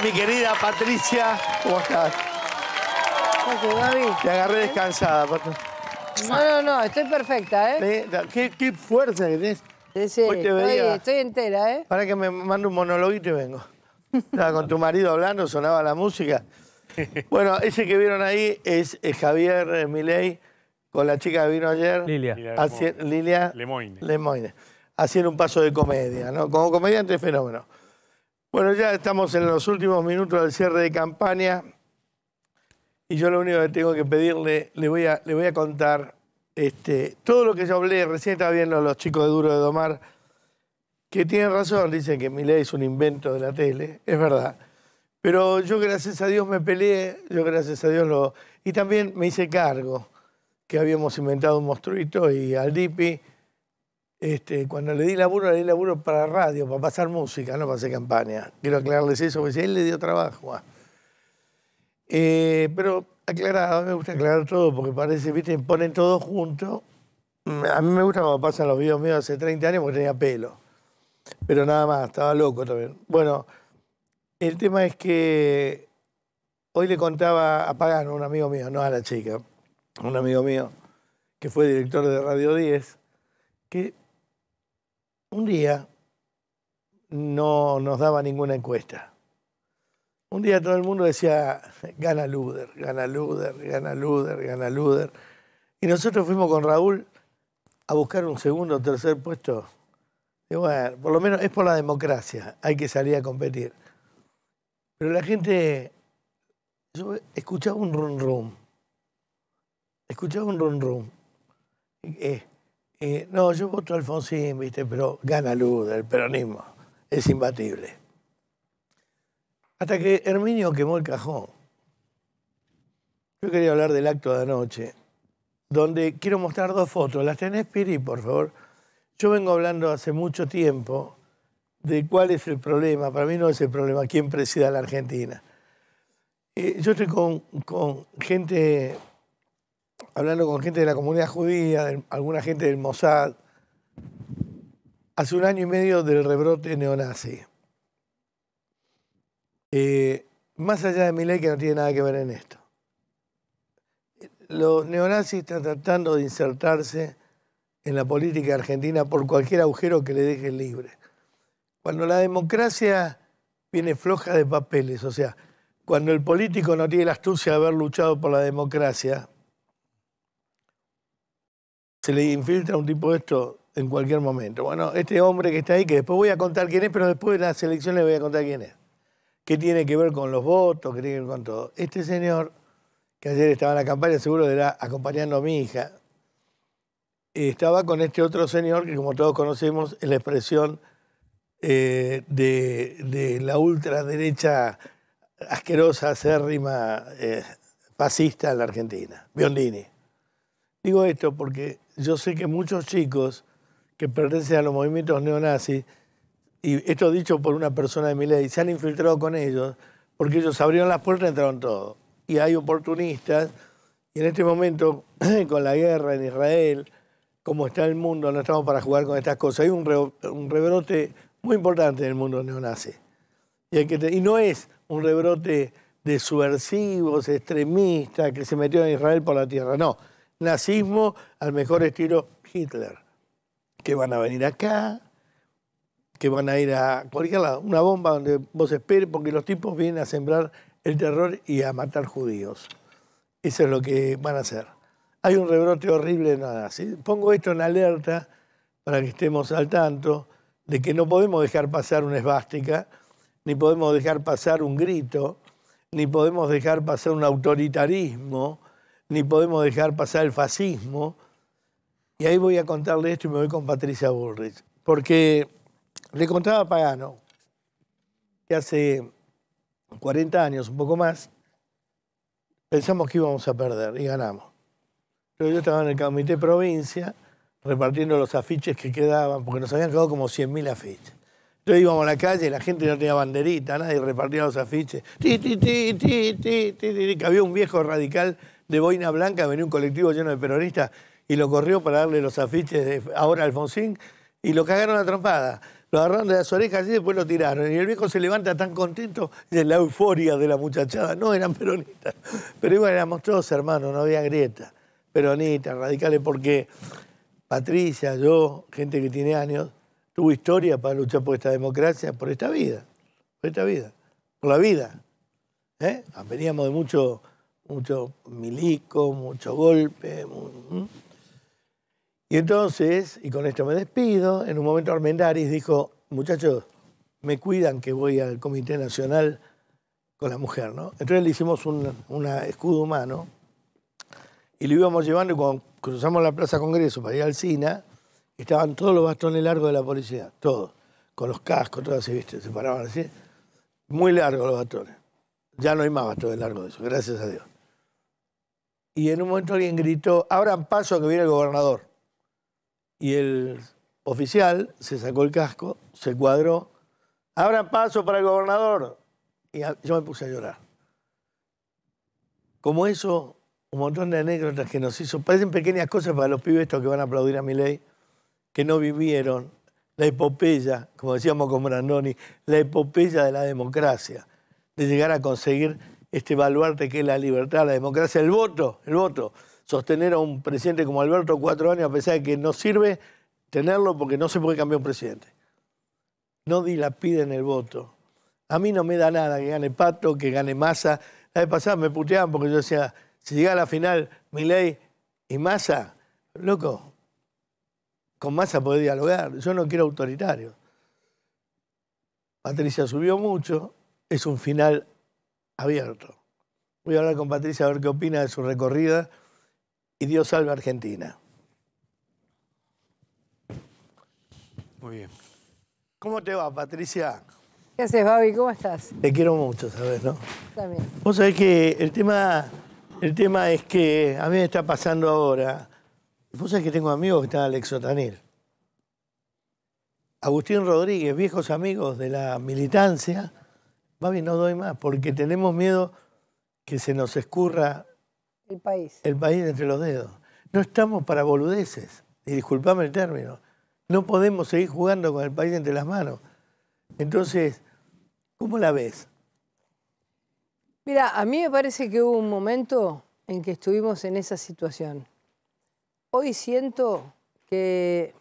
mi querida Patricia. ¿Cómo estás? Te agarré descansada, No, no, no, estoy perfecta, ¿eh? Qué, fuerza que tenés. Hoy te estoy, entera, ¿eh? Para que me mande un monólogo y te vengo. Estaba con tu marido hablando, sonaba la música. Bueno, ese que vieron ahí es, eh, Javier eh, Milei con la chica que vino ayer. Lilia. Lilia Lemoine. Lemoine. Haciendo un paso de comedia, ¿no? Como comediante fenómeno. Bueno, ya estamos en los últimos minutos del cierre de campaña y yo lo único que tengo que pedirle, le voy a, le voy a contar este, todo lo que yo hablé, recién estaba viendo a los chicos de Duro de Domar, que tienen razón, dicen que mi ley es un invento de la tele, es verdad. Pero yo gracias a Dios me peleé, yo gracias a Dios lo... Y también me hice cargo, que habíamos inventado un monstruito y al DIPI este, cuando le di laburo, le di laburo para radio, para pasar música, no para hacer campaña. Quiero aclararles eso, porque si él le dio trabajo. Ah. Eh, pero aclarado, me gusta aclarar todo, porque parece, viste, ponen todo junto. Mm, a mí me gusta cuando pasan los videos míos hace 30 años porque tenía pelo. Pero nada más, estaba loco también. Bueno, el tema es que hoy le contaba a Pagano, un amigo mío, no a la chica, un amigo mío, que fue director de Radio 10, que un día no nos daba ninguna encuesta. Un día todo el mundo decía, gana Luder, gana Luder, gana Luder, gana Luder. Y nosotros fuimos con Raúl a buscar un segundo o tercer puesto. Y bueno, por lo menos es por la democracia, hay que salir a competir. Pero la gente, yo escuchaba un rum rum, escuchaba un rum rum. Eh, no, yo voto a Alfonsín, ¿viste? Pero gana Luz el peronismo. Es imbatible. Hasta que Herminio quemó el cajón. Yo quería hablar del acto de anoche, donde quiero mostrar dos fotos. ¿Las tenés, Piri, por favor? Yo vengo hablando hace mucho tiempo de cuál es el problema. Para mí no es el problema quién presida la Argentina. Eh, yo estoy con, con gente hablando con gente de la comunidad judía, alguna gente del Mossad, hace un año y medio del rebrote neonazi. Eh, más allá de mi ley que no tiene nada que ver en esto. Los neonazis están tratando de insertarse en la política argentina por cualquier agujero que le dejen libre. Cuando la democracia viene floja de papeles, o sea, cuando el político no tiene la astucia de haber luchado por la democracia, se le infiltra un tipo de esto en cualquier momento. Bueno, este hombre que está ahí, que después voy a contar quién es, pero después de las elecciones voy a contar quién es. ¿Qué tiene que ver con los votos? ¿Qué tiene que ver con todo? Este señor, que ayer estaba en la campaña, seguro era acompañando a mi hija, estaba con este otro señor que, como todos conocemos, es la expresión eh, de, la ultraderecha asquerosa, acérrima, eh, fascista en la Argentina, Biondini. Digo esto porque yo sé que muchos chicos que pertenecen a los movimientos neonazis, y esto dicho por una persona de mi ley, se han infiltrado con ellos, porque ellos abrieron las puertas y entraron todos. Y hay oportunistas, y en este momento, con la guerra en Israel, como está el mundo, no estamos para jugar con estas cosas. Hay un, rebrote muy importante en el mundo neonazi. Y, que no es un rebrote de subversivos, extremistas, que se metieron en Israel por la tierra, no nazismo al mejor estilo Hitler. Que van a venir acá, que van a ir a cualquier lado, una bomba donde vos esperes, porque los tipos vienen a sembrar el terror y a matar judíos. Eso es lo que van a hacer. Hay un rebrote horrible nada. Pongo esto en alerta para que estemos al tanto de que no podemos dejar pasar una esvástica, ni podemos dejar pasar un grito, ni podemos dejar pasar un autoritarismo ni podemos dejar pasar el fascismo. Y ahí voy a contarle esto y me voy con Patricia Bullrich. Porque le contaba a Pagano que hace 40 años, un poco más, pensamos que íbamos a perder y ganamos. Pero yo estaba en el comité provincia repartiendo los afiches que quedaban, porque nos habían quedado como 100.000 afiches. Entonces íbamos a la calle, y la gente no tenía banderita, nadie repartía los afiches. que había un viejo radical de Boina Blanca venía un colectivo lleno de peronistas y lo corrió para darle los afiches de ahora Alfonsín y lo cagaron a trompada. Lo agarraron de las orejas y después lo tiraron. Y el viejo se levanta tan contento de la euforia de la muchachada. No eran peronistas, pero igual éramos todos hermanos, no había grieta. Peronistas, radicales, porque Patricia, yo, gente que tiene años, tuvo historia para luchar por esta democracia, por esta vida, por esta vida, por la vida. ¿eh? Veníamos de mucho mucho milico, mucho golpe. Y entonces, y con esto me despido, en un momento Armendaris dijo, muchachos, me cuidan que voy al Comité Nacional con la mujer, ¿no? Entonces le hicimos un una escudo humano y lo íbamos llevando y cuando cruzamos la Plaza Congreso para ir al SINA, estaban todos los bastones largos de la policía, todos, con los cascos, todos así, ¿viste? Se paraban así, muy largos los bastones. Ya no hay más bastones largos de eso, gracias a Dios y en un momento alguien gritó, abran paso que viene el gobernador. Y el oficial se sacó el casco, se cuadró, abran paso para el gobernador. Y yo me puse a llorar. Como eso, un montón de anécdotas que nos hizo, parecen pequeñas cosas para los pibes estos que van a aplaudir a mi ley, que no vivieron la epopeya, como decíamos con Brandoni, la epopeya de la democracia, de llegar a conseguir este baluarte que es la libertad, la democracia, el voto, el voto. Sostener a un presidente como Alberto cuatro años a pesar de que no sirve tenerlo porque no se puede cambiar un presidente. No dilapiden el voto. A mí no me da nada que gane Pato, que gane Massa. La vez pasada me puteaban porque yo decía, si llega a la final ley y Massa, loco, con Massa puede dialogar. Yo no quiero autoritario. Patricia subió mucho, es un final abierto. Voy a hablar con Patricia a ver qué opina de su recorrida y Dios salve a Argentina. Muy bien. ¿Cómo te va, Patricia? ¿Qué haces, ¿Cómo estás? Te quiero mucho, ¿sabes? ¿no? También. Vos sabés que el tema, el tema es que a mí me está pasando ahora. Vos sabés que tengo amigos que están al exotanil. Agustín Rodríguez, viejos amigos de la militancia, mami, no doy más, porque tenemos miedo que se nos escurra el país, el país entre los dedos. No estamos para boludeces, y disculpame el término, no podemos seguir jugando con el país entre las manos. Entonces, ¿cómo la ves? Mira, a mí me parece que hubo un momento en que estuvimos en esa situación. Hoy siento que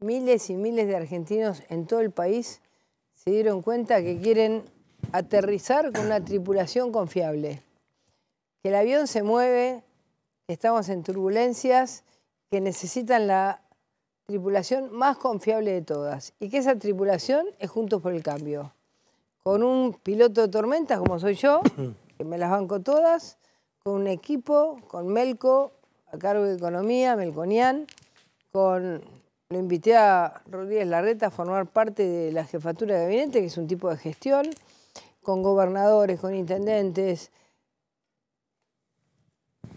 miles y miles de argentinos en todo el país se dieron cuenta que quieren aterrizar con una tripulación confiable. Que el avión se mueve, estamos en turbulencias, que necesitan la tripulación más confiable de todas. Y que esa tripulación es Juntos por el Cambio. Con un piloto de tormentas como soy yo, mm. que me las banco todas, con un equipo, con Melco, a cargo de Economía, Melconian, con lo invité a Rodríguez Larreta a formar parte de la jefatura de gabinete, que es un tipo de gestión con gobernadores, con intendentes.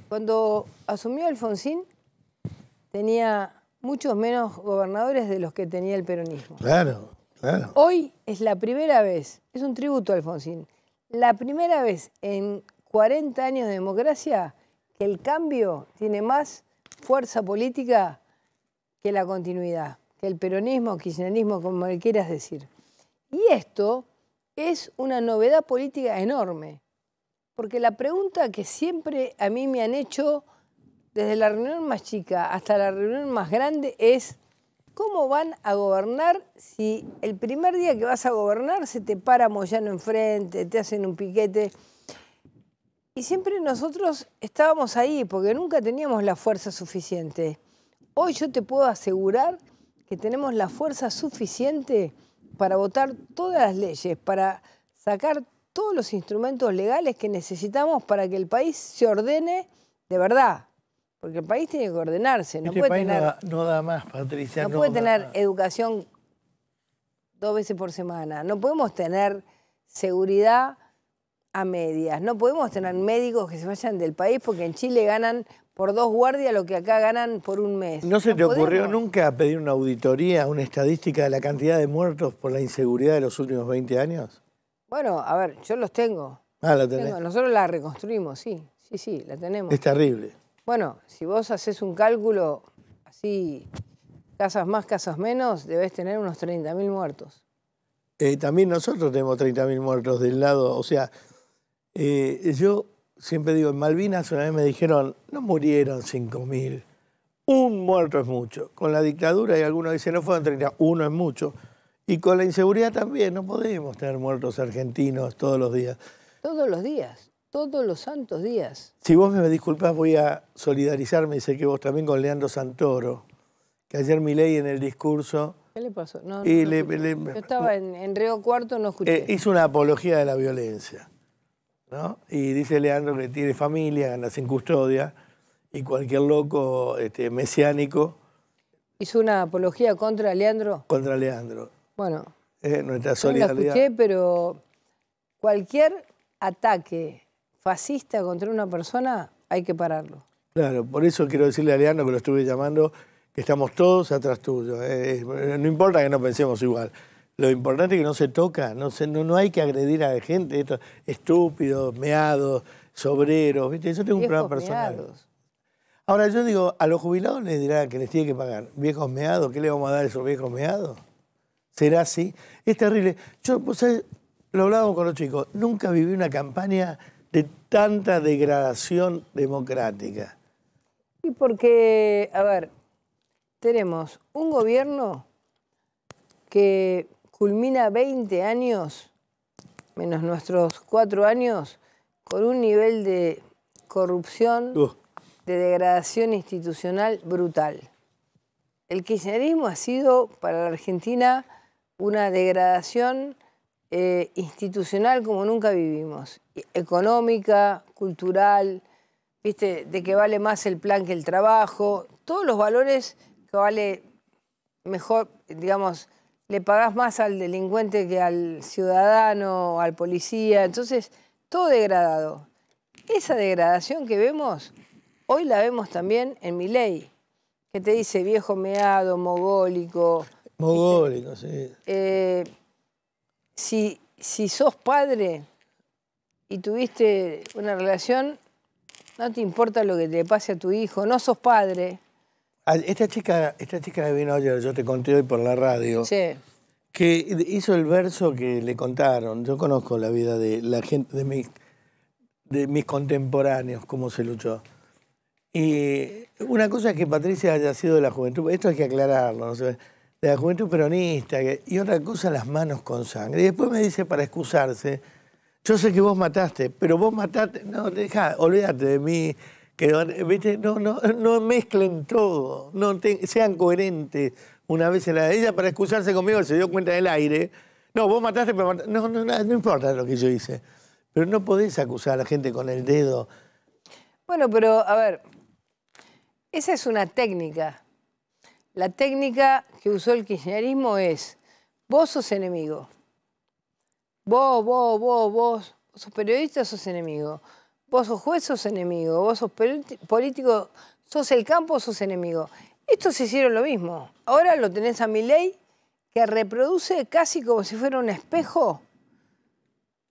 Cuando asumió Alfonsín, tenía muchos menos gobernadores de los que tenía el peronismo. Claro, claro. Hoy es la primera vez, es un tributo a Alfonsín, la primera vez en 40 años de democracia que el cambio tiene más fuerza política que la continuidad, que el peronismo, kirchnerismo, como quieras decir. Y esto es una novedad política enorme, porque la pregunta que siempre a mí me han hecho desde la reunión más chica hasta la reunión más grande es, ¿cómo van a gobernar si el primer día que vas a gobernar se te para Moyano enfrente, te hacen un piquete? Y siempre nosotros estábamos ahí porque nunca teníamos la fuerza suficiente. Hoy yo te puedo asegurar que tenemos la fuerza suficiente para votar todas las leyes, para sacar todos los instrumentos legales que necesitamos para que el país se ordene de verdad. Porque el país tiene que ordenarse. No este puede tener, no, da, no, da, más, No, puede tener educación dos veces por semana. No podemos tener seguridad a medias. No podemos tener médicos que se vayan del país porque en Chile ganan por dos guardias lo que acá ganan por un mes. ¿No se te ocurrió nunca pedir una auditoría, una estadística de la cantidad de muertos por la inseguridad de los últimos 20 años? Bueno, a ver, yo los tengo. Ah, la tenés. Nosotros la reconstruimos, sí, sí, sí, la tenemos. Es terrible. Bueno, si vos haces un cálculo así, casas más, casas menos, debes tener unos 30.000 muertos. Eh, también nosotros tenemos 30.000 muertos del lado, o sea, eh, yo siempre digo, en Malvinas una vez me dijeron, no murieron 5.000, un muerto es mucho. Con la dictadura y algunos dicen, no fueron 30, uno es mucho. Y con la inseguridad también, no podemos tener muertos argentinos todos los días. Todos los días, todos los santos días. Si vos me disculpas voy a solidarizarme, sé que vos también, con Leandro Santoro, que ayer mi ley en el discurso... ¿Qué le pasó? No, yo estaba en, Río Cuarto, no escuché. Eh, hizo una apología de la violencia. Y dice Leandro que tiene familia, anda sin custodia, y cualquier loco este, mesiánico... ¿Hizo una apología contra Leandro? Contra Leandro. Bueno. Eh, nuestra solidaridad. No la escuché, pero cualquier ataque fascista contra una persona hay que pararlo. Claro, por eso quiero decirle a Leandro que lo estuve llamando, que estamos todos atrás tuyo. Eh, eh, no importa que no pensemos igual. Lo importante es que no se toca, no, no, hay que agredir a la gente, esto, estúpidos, meados, obreros, ¿viste? Yo tengo un problema personal. Ahora yo digo, a los jubilados les dirán que les tiene que pagar viejos meados, ¿qué le vamos a dar a esos viejos meados? ¿Será así? Es terrible. Yo, pues lo hablábamos con los chicos, nunca viví una campaña de tanta degradación democrática. Y porque, a ver, tenemos un gobierno que culmina 20 años, menos nuestros cuatro años, con un nivel de corrupción, uh. de degradación institucional brutal. El kirchnerismo ha sido para la Argentina una degradación eh, institucional como nunca vivimos, económica, cultural, ¿viste? de que vale más el plan que el trabajo, todos los valores que vale mejor, digamos, le pagás más al delincuente que al ciudadano al policía. Entonces, todo degradado. Esa degradación que vemos, hoy la vemos también en mi ley, que te dice viejo meado, mogólico. Mogólico, sí. Eh, si, si sos padre y tuviste una relación, no te importa lo que te pase a tu hijo, no sos padre, esta chica, esta chica que vino ayer, yo te conté hoy por la radio. Que hizo el verso que le contaron. Yo conozco la vida de la gente, de mis, contemporáneos, cómo se luchó. Y una cosa es que Patricia haya sido de la juventud, esto hay que aclararlo, de la juventud peronista, y otra cosa las manos con sangre. Y después me dice para excusarse, yo sé que vos mataste, pero vos mataste, no, deja, olvídate de mí, que ¿viste? No, no, mezclen todo, no sean coherentes. Una vez en la ella para excusarse conmigo se dio cuenta del aire. No, vos mataste, pero mataste. No, no, no, importa lo que yo hice. Pero no podés acusar a la gente con el dedo. Bueno, pero a ver, esa es una técnica. La técnica que usó el kirchnerismo es, vos sos enemigo. Vos, vos, vos, vos, sos periodista, sos enemigo. Vos sos juez, sos enemigo. Vos sos político, sos el campo, sos enemigo. Estos hicieron lo mismo. Ahora lo tenés a mi ley que reproduce casi como si fuera un espejo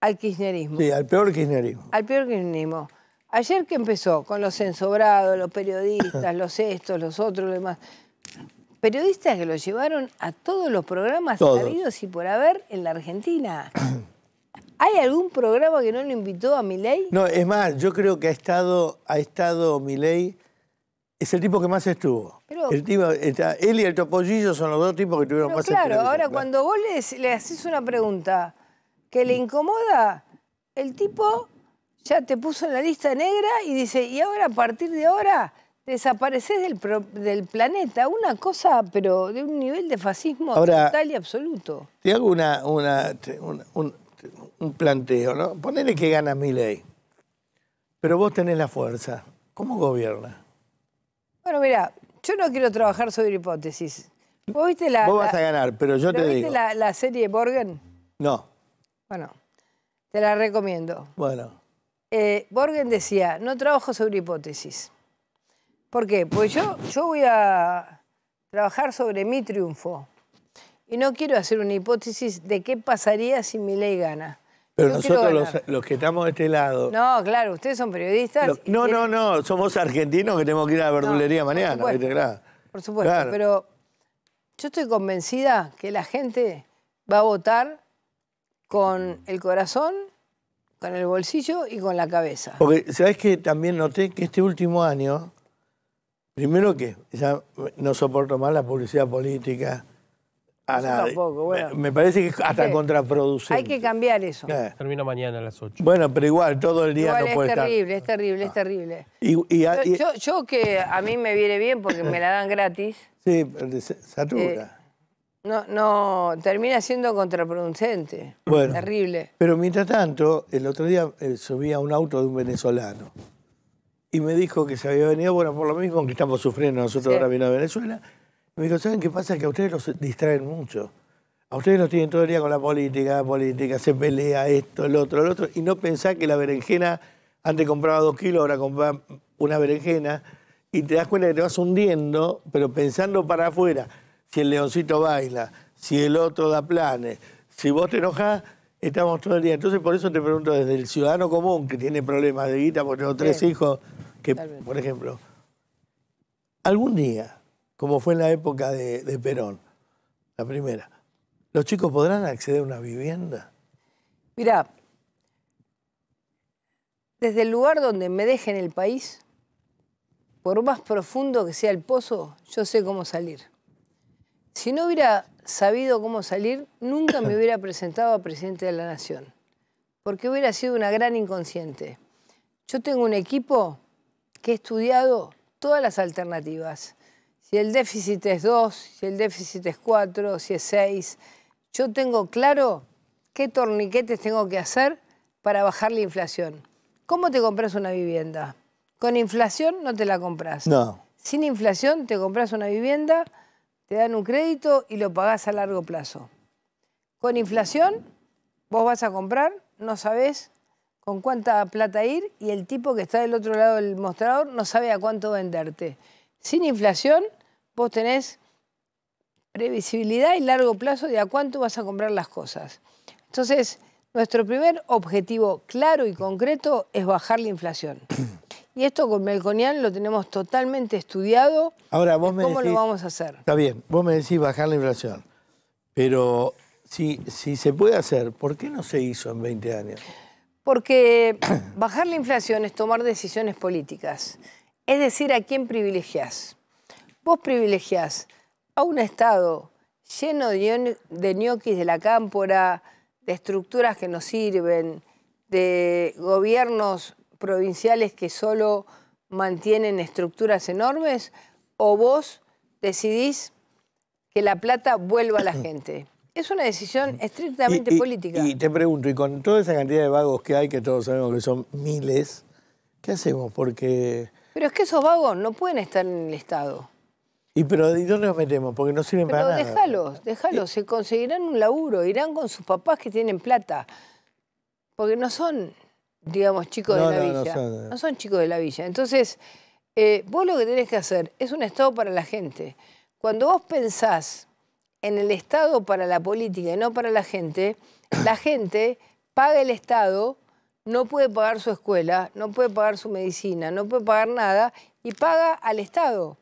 al kirchnerismo. Sí, al peor kirchnerismo. Al peor kirchnerismo. Ayer que empezó con los ensobrados, los periodistas, los estos, los otros, los demás. Periodistas que lo llevaron a todos los programas habidos y por haber en la Argentina. ¿Hay algún programa que no lo invitó a Milei? No, es más, yo creo que ha estado, ha estado Milei, es el tipo que más estuvo. él y el Topollillo son los dos tipos que tuvieron más Claro, ahora cuando vos le, le haces una pregunta que le incomoda, el tipo ya te puso en la lista negra y dice, y ahora a partir de ahora desapareces del, planeta. Una cosa, pero de un nivel de fascismo total y absoluto. Te hago una, una, un planteo, ¿no? Ponele que gana mi ley, pero vos tenés la fuerza. ¿Cómo gobierna? Bueno, mira, yo no quiero trabajar sobre hipótesis. ¿Vos viste la... Vos vas a ganar, pero yo te viste La, la serie Borgen? No. Bueno, te la recomiendo. Bueno. Borgen eh, decía, no trabajo sobre hipótesis. ¿Por qué? Pues yo, yo voy a trabajar sobre mi triunfo. Y no quiero hacer una hipótesis de qué pasaría si mi ley gana. Pero nosotros los, que estamos de este lado. No, claro, ustedes son periodistas. no, no, no, somos argentinos que tenemos que ir a la verdulería mañana. Por supuesto, por supuesto pero yo estoy convencida que la gente va a votar con el corazón, con el bolsillo y con la cabeza. Porque, ¿sabes qué? También noté que este último año, primero que ya no soporto más la publicidad política, no Tampoco, Me parece que es hasta contraproducente. Hay que cambiar eso. Eh. Termino mañana a las 8. Bueno, pero igual, todo el día no es terrible, Es terrible, es ah. terrible, terrible. Yo, que a mí me viene bien porque me la dan gratis. Sí, pero satura. Eh, no, no, termina siendo contraproducente. terrible. Pero mientras tanto, el otro día eh, subí a un auto de un venezolano y me dijo que se había venido, bueno, por lo mismo que estamos sufriendo nosotros ahora viendo a Venezuela, me ¿saben qué pasa? Que a ustedes los distraen mucho. A ustedes los tienen todo el día con la política, la política, se pelea esto, el otro, el otro, y no pensás que la berenjena, antes compraba dos kilos, ahora compra una berenjena, y te das cuenta que te vas hundiendo, pero pensando para afuera, si el leoncito baila, si el otro da planes, si vos te enojás, estamos todo el día. Entonces por eso te pregunto desde el ciudadano común que tiene problemas de guita, porque tengo tres hijos, que, por ejemplo, algún día como fue en la época de, Perón, la primera, ¿los chicos podrán acceder a una vivienda? Mira, desde el lugar donde me dejen el país, por más profundo que sea el pozo, yo sé cómo salir. Si no hubiera sabido cómo salir, nunca me hubiera presentado a presidente de la Nación, porque hubiera sido una gran inconsciente. Yo tengo un equipo que ha estudiado todas las alternativas si el déficit es 2, si el déficit es 4, si es 6. Yo tengo claro qué torniquetes tengo que hacer para bajar la inflación. ¿Cómo te compras una vivienda? Con inflación no te la compras. No. Sin inflación te compras una vivienda, te dan un crédito y lo pagás a largo plazo. Con inflación vos vas a comprar, no sabés con cuánta plata ir y el tipo que está del otro lado del mostrador no sabe a cuánto venderte. Sin inflación vos tenés previsibilidad y largo plazo de a cuánto vas a comprar las cosas. Entonces, nuestro primer objetivo claro y concreto es bajar la inflación. Y esto con Melconian lo tenemos totalmente estudiado. Ahora, vos me ¿Cómo lo vamos a hacer? Está bien, vos me decís bajar la inflación. Pero si, si se puede hacer, ¿por qué no se hizo en 20 años? Porque bajar la inflación es tomar decisiones políticas. Es decir, a quién privilegias. Vos privilegiás a un Estado lleno de ñoquis de la cámpora, de estructuras que no sirven, de gobiernos provinciales que solo mantienen estructuras enormes, o vos decidís que la plata vuelva a la gente. Es una decisión mm. estrictamente política. Y te pregunto, y con toda esa cantidad de vagos que hay, que todos sabemos que son miles, ¿qué hacemos? Porque... Pero es que esos vagos no pueden estar en el Estado. ¿Y pero ¿y dónde los metemos? Porque no sirven para nada. Déjalos, eh, déjalos, se conseguirán un laburo, irán con sus papás que tienen plata. Porque no son, digamos, chicos de la villa. Eh. No son, chicos de la villa. Entonces, eh, vos lo que tenés que hacer es un Estado para la gente. Cuando vos pensás en el Estado para la política y no para la gente, la gente paga el Estado, no puede pagar su escuela, no puede pagar su medicina, no puede pagar nada y paga al Estado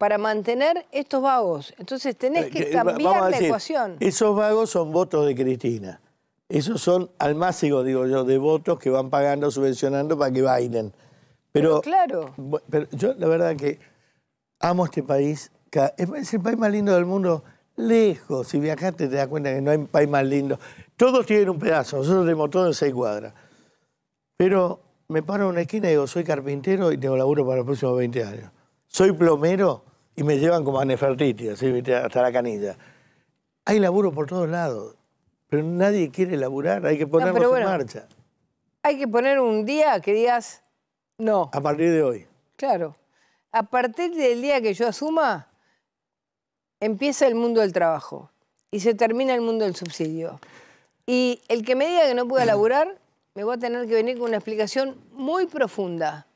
para mantener estos vagos. Entonces tenés eh, que eh, cambiar la ecuación. Esos vagos son votos de Cristina. Esos son almácigos, digo yo, de votos que van pagando, subvencionando para que bailen. Pero, claro. Pero yo la verdad que amo este país. Es el país más lindo del mundo. Lejos, si viajaste te das cuenta que no hay un país más lindo. Todos tienen un pedazo, nosotros tenemos todo en seis cuadras. Pero me paro en una esquina y digo, soy carpintero y tengo laburo para los próximos 20 años. Soy plomero y me llevan como a Nefertiti, hasta la canilla. Hay laburo por todos lados, pero nadie quiere laburar, hay que ponernos en marcha. Hay que poner un día que digas no. A partir de hoy. Claro. A partir del día que yo asuma, empieza el mundo del trabajo y se termina el mundo del subsidio. Y el que me diga que no pueda laburar, me voy a tener que venir con una explicación muy profunda.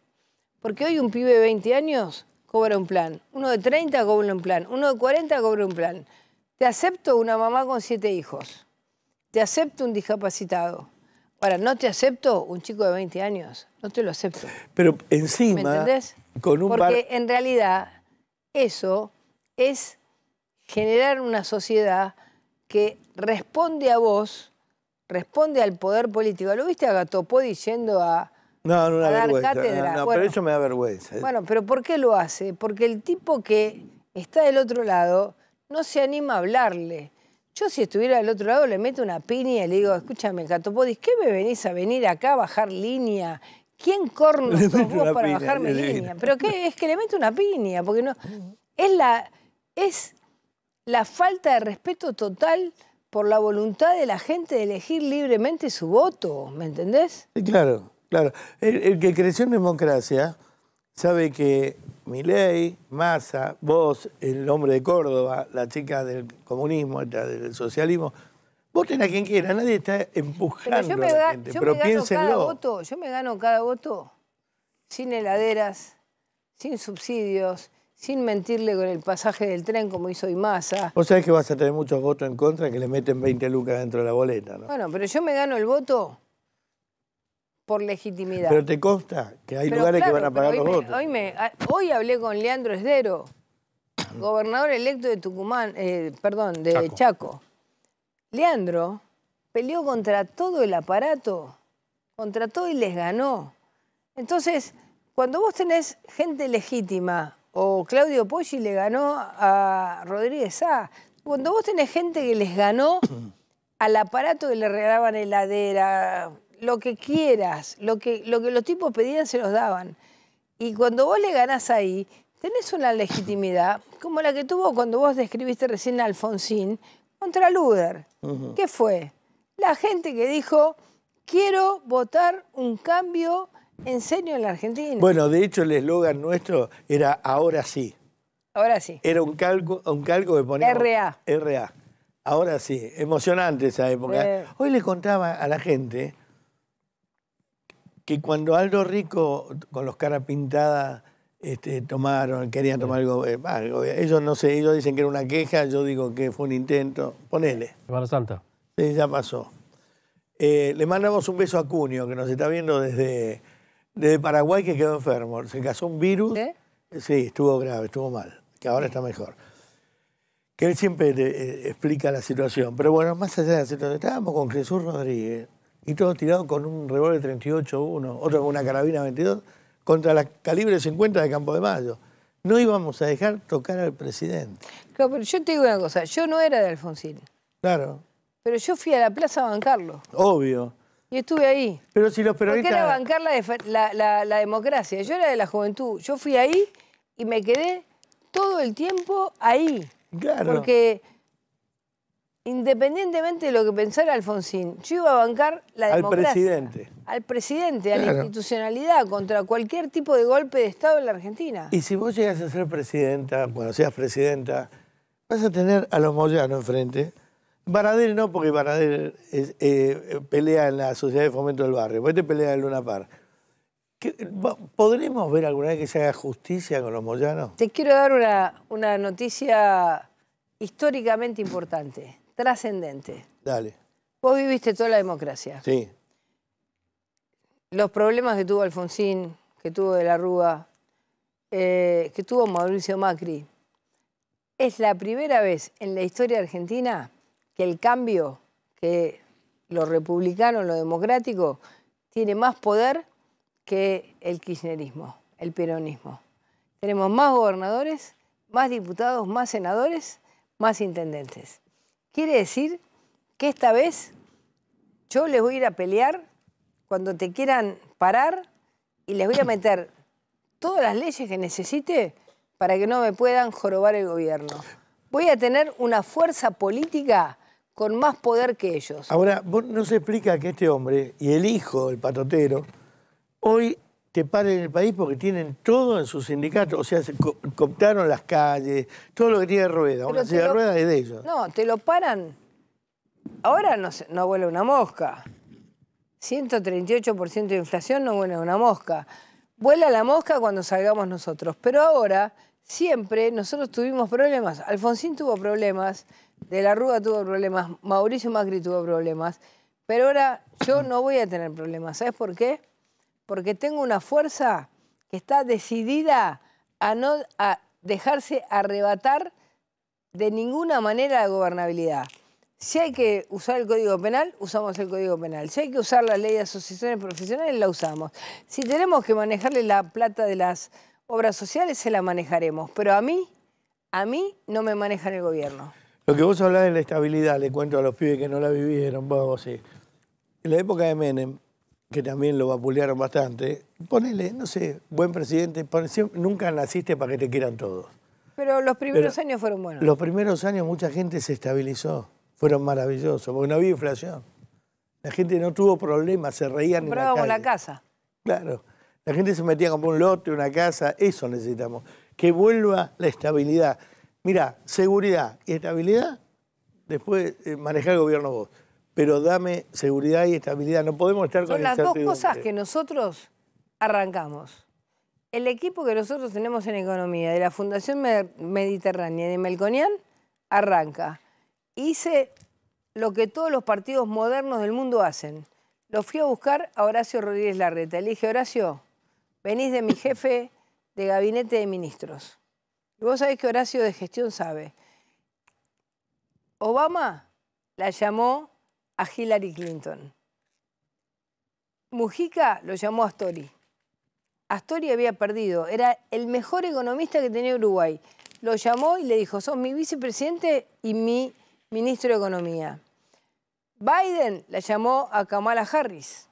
Porque hoy un pibe de 20 años cobra un plan, uno de 30 cobra un plan, uno de 40 cobra un plan. Te acepto una mamá con siete hijos, te acepto un discapacitado. Ahora, no te acepto un chico de 20 años, no te lo acepto. Pero encima, ¿me entendés? Porque en realidad eso es generar una sociedad que responde a vos, responde al poder político. ¿Lo viste a Gatopó diciendo a, no, no, No, no, pero eso me da vergüenza. Bueno, pero ¿por qué lo hace? Porque el tipo que está del otro lado no se anima a hablarle. Yo si estuviera del otro lado le meto una piña y le digo, escúchame, Catopodis, ¿qué me venís a venir acá a bajar línea? ¿Quién corno vos para bajarme línea? Pero qué? es que le meto una piña, porque no... Es la, es la falta de respeto total por la voluntad de la gente de elegir libremente su voto, ¿me entendés? Sí, claro. Claro, el, que creció en democracia sabe que ley, Massa, vos, el hombre de Córdoba, la chica del comunismo, del socialismo, voten a quien quiera, nadie está empujando a la gente, yo me gano cada voto, yo me gano cada voto sin heladeras, sin subsidios, sin mentirle con el pasaje del tren como hizo Massa. Vos sabés que vas a tener muchos votos en contra que le meten 20 lucas dentro de la boleta, ¿no? Bueno, pero yo me gano el voto por legitimidad. Pero te consta que hay lugares que van a pagar los votos. Ah, hoy, hablé con Leandro Esdero, gobernador electo de Tucumán, eh, perdón, de Chaco. Leandro peleó contra todo el aparato, contra todo y les ganó. Entonces, cuando vos tenés gente legítima, o Claudio Poggi le ganó a Rodríguez A, cuando vos tenés gente que les ganó al aparato que le regalaban heladera, lo que quieras, lo que, lo que los tipos pedían se los daban. Y cuando vos le ganás ahí, tenés una legitimidad como la que tuvo cuando vos describiste recién a Alfonsín contra Luder. ¿Qué fue? La gente que dijo, quiero votar un cambio en serio en la Argentina. Bueno, de hecho el eslogan nuestro era ahora sí. Ahora sí. Era un calco, un calco que ponía... RA. RA. Ahora sí, emocionante esa época. Hoy le contaba a la gente que cuando Aldo Rico, con los caras pintadas, este, tomaron, querían tomar algo, eh, eh, Ellos no sé, ellos dicen que era una queja, yo digo que fue un intento. Ponele. Semana Santa. Sí, ya pasó. Eh, le mandamos un beso a Cunio, que nos está viendo desde, desde Paraguay, que quedó enfermo. Se casó un virus. Sí, estuvo grave, estuvo mal, que ahora está mejor. Que él siempre explica la situación. Pero bueno, más allá de la situación, estábamos con Jesús Rodríguez, y todos tirados con un revólver 38-1, otro con una carabina 22, contra la calibre 50 de Campo de Mayo. No íbamos a dejar tocar al presidente. Claro, pero yo te digo una cosa, yo no era de Alfonsín. Claro. Pero yo fui a la plaza a bancarlo. Obvio. Y estuve ahí. Pero si los peronistas... Porque era bancar la, la democracia. Yo era de la juventud. Yo fui ahí y me quedé todo el tiempo ahí. Claro. Porque independientemente de lo que pensara Alfonsín, yo iba a bancar la democracia. Al presidente. Al presidente, a la institucionalidad, contra cualquier tipo de golpe de Estado en la Argentina. Y si vos llegas a ser presidenta, bueno, seas presidenta, vas a tener a los Moyano enfrente. Baradel no, porque Baradel eh, pelea en la Sociedad de Fomento del Barrio, ¿Vos te pelea en Luna Par. ¿Podremos ver alguna vez que se haga justicia con los Moyanos? Te quiero dar una, una noticia históricamente importante trascendente. Dale. Vos viviste toda la democracia. Sí. Los problemas que tuvo Alfonsín, que tuvo De la Rúa, eh, que tuvo Mauricio Macri. Es la primera vez en la historia argentina que el cambio, que lo republicano, lo democrático, tiene más poder que el kirchnerismo, el peronismo. Tenemos más gobernadores, más diputados, más senadores, más intendentes. Quiere decir que esta vez yo les voy a ir a pelear cuando te quieran parar y les voy a meter todas las leyes que necesite para que no me puedan jorobar el gobierno. Voy a tener una fuerza política con más poder que ellos. Ahora, no se explica que este hombre y el hijo, el patotero, hoy te paren el país porque tienen todo en sus sindicatos. O sea, se cooptaron las calles, todo lo que tiene rueda. una rueda es de ellos. No, te lo paran. Ahora no, no vuela una mosca. 138% de inflación no vuela una mosca. Vuela la mosca cuando salgamos nosotros. Pero ahora, siempre, nosotros tuvimos problemas. Alfonsín tuvo problemas, De la Rúa tuvo problemas, Mauricio Macri tuvo problemas. Pero ahora yo no voy a tener problemas. ¿Sabes por qué? porque tengo una fuerza que está decidida a no dejarse arrebatar de ninguna manera la gobernabilidad. Si hay que usar el Código Penal, usamos el Código Penal. Si hay que usar la ley de asociaciones profesionales, la usamos. Si tenemos que manejarle la plata de las obras sociales, se la manejaremos. Pero a mí, a mí no me manejan el gobierno. Lo que vos hablás de la estabilidad, le cuento a los pibes que no la vivieron, vos sí. En la época de Menem, que también lo vapulearon bastante, ponele, no sé, buen presidente, nunca naciste para que te quieran todos. Pero los primeros años fueron buenos. Los primeros años mucha gente se estabilizó, fueron maravillosos, porque no había inflación. La gente no tuvo problemas, se reían Comprábamos la, casa. Claro. La gente se metía como un lote, una casa, eso necesitamos. Que vuelva la estabilidad. Mira, seguridad y estabilidad, después eh, manejar el gobierno vos pero dame seguridad y estabilidad. No podemos estar con Son las dos cosas que nosotros arrancamos. El equipo que nosotros tenemos en economía de la Fundación Mediterránea de Melconian arranca. Hice lo que todos los partidos modernos del mundo hacen. Lo fui a buscar a Horacio Rodríguez Larreta. Le dije, Horacio, venís de mi jefe de gabinete de ministros. Y vos sabés que Horacio de gestión sabe. Obama la llamó a Hillary Clinton. Mujica lo llamó Astori. Astori había perdido, era el mejor economista que tenía Uruguay. Lo llamó y le dijo, Son mi vicepresidente y mi ministro de Economía. Biden la llamó a Kamala Harris.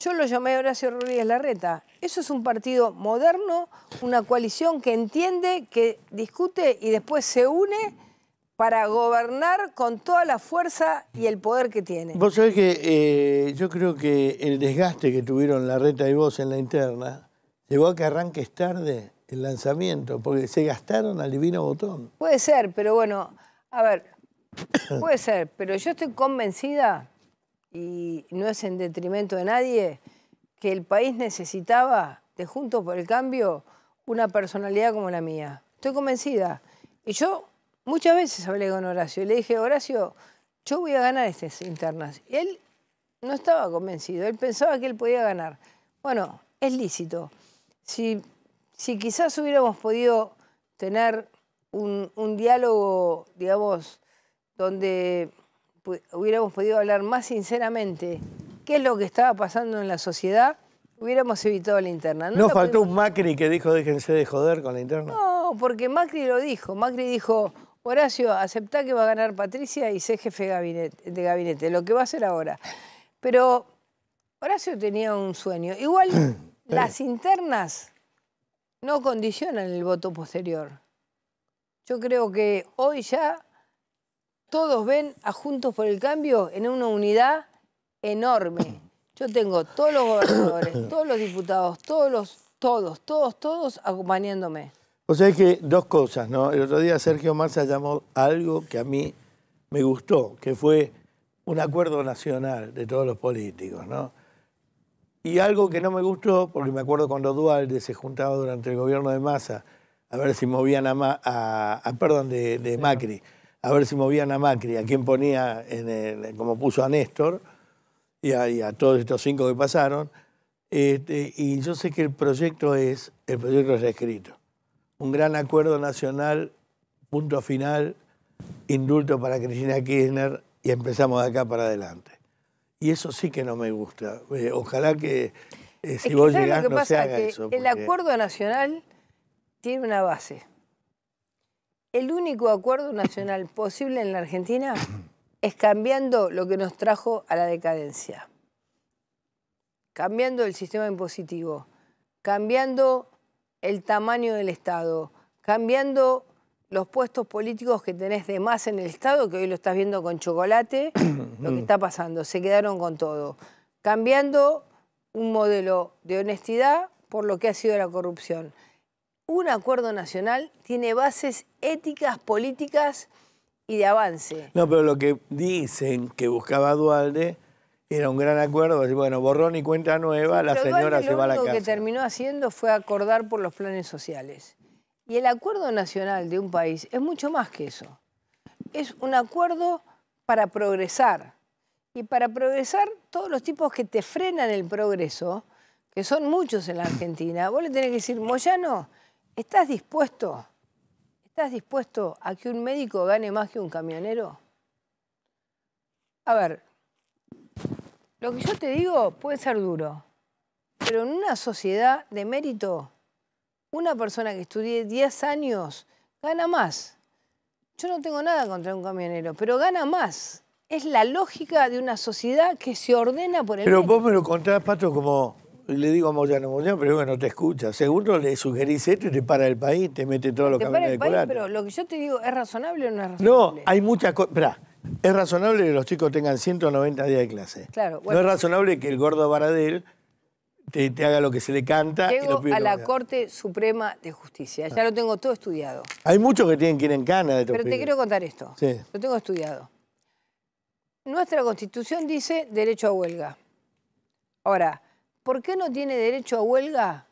Yo lo llamé a Horacio Rodríguez Larreta. Eso es un partido moderno, una coalición que entiende, que discute y después se une para gobernar con toda la fuerza y el poder que tiene. Vos sabés que eh, yo creo que el desgaste que tuvieron la reta y vos en la interna llevó a que arranques tarde el lanzamiento, porque se gastaron al divino botón. Puede ser, pero bueno, a ver, puede ser, pero yo estoy convencida, y no es en detrimento de nadie, que el país necesitaba, de Juntos por el Cambio, una personalidad como la mía. Estoy convencida. Y yo Muchas veces hablé con Horacio y le dije, Horacio, yo voy a ganar estas internas. él no estaba convencido, él pensaba que él podía ganar. Bueno, es lícito. Si, quizás hubiéramos podido tener un, diálogo, digamos, donde hubiéramos podido hablar más sinceramente qué es lo que estaba pasando en la sociedad, hubiéramos evitado la interna. No, faltó un Macri que dijo déjense de joder con la interna. No, porque Macri lo dijo. Macri dijo, Horacio, aceptá que va a ganar Patricia y sé jefe de gabinete, lo que va a hacer ahora. Pero Horacio tenía un sueño. Igual las internas no condicionan el voto posterior. Yo creo que hoy ya todos ven a Juntos por el Cambio en una unidad enorme. Yo tengo todos los gobernadores, todos los diputados, todos los, todos, todos, todos acompañándome. O sea que dos cosas, ¿no? El otro día Sergio Massa llamó algo que a mí me gustó, que fue un acuerdo nacional de todos los políticos, ¿no? Y algo que no me gustó, porque me acuerdo cuando Dualde se juntaba durante el gobierno de Massa, a ver si movían a, a, perdón, de, Macri, a ver si movían a Macri, a quien ponía, en el, como puso a Néstor, y a, todos estos cinco que pasaron, este, y yo sé que el proyecto es, el proyecto es escrito un gran acuerdo nacional, punto final, indulto para Cristina Kirchner y empezamos de acá para adelante. Y eso sí que no me gusta. Eh, ojalá que si vos que se que El acuerdo nacional tiene una base. El único acuerdo nacional posible en la Argentina es cambiando lo que nos trajo a la decadencia. Cambiando el sistema impositivo, cambiando el tamaño del Estado, cambiando los puestos políticos que tenés de más en el Estado, que hoy lo estás viendo con chocolate, lo que está pasando, se quedaron con todo, cambiando un modelo de honestidad por lo que ha sido la corrupción. Un acuerdo nacional tiene bases éticas, políticas y de avance. No, pero lo que dicen que buscaba Dualde era un gran acuerdo, bueno, borrón y cuenta nueva, la señora se va a la casa. Lo que terminó haciendo fue acordar por los planes sociales. Y el acuerdo nacional de un país es mucho más que eso. Es un acuerdo para progresar. Y para progresar, todos los tipos que te frenan el progreso, que son muchos en la Argentina, vos le tenés que decir, Moyano, ¿estás dispuesto? ¿Estás dispuesto a que un médico gane más que un camionero? A ver, lo que yo te digo puede ser duro, pero en una sociedad de mérito, una persona que estudie 10 años gana más. Yo no tengo nada contra un camionero, pero gana más. Es la lógica de una sociedad que se ordena por el Pero vos me lo contás, Pato, como le digo a Moyano Moyano, pero bueno, te escucha. Segundo, le sugerís esto y te para el país, te mete todos los camiones de país, Pero lo que yo te digo, ¿es razonable o no es razonable? No, hay muchas cosas. Es razonable que los chicos tengan 190 días de clase. Claro, No es razonable que el gordo Baradel te, haga lo que se le canta. y a la Corte Suprema de Justicia. Ya lo tengo todo estudiado. Hay muchos que tienen que ir en cana Pero te quiero contar esto. Sí. Lo tengo estudiado. Nuestra Constitución dice derecho a huelga. Ahora, ¿por qué no tiene derecho a huelga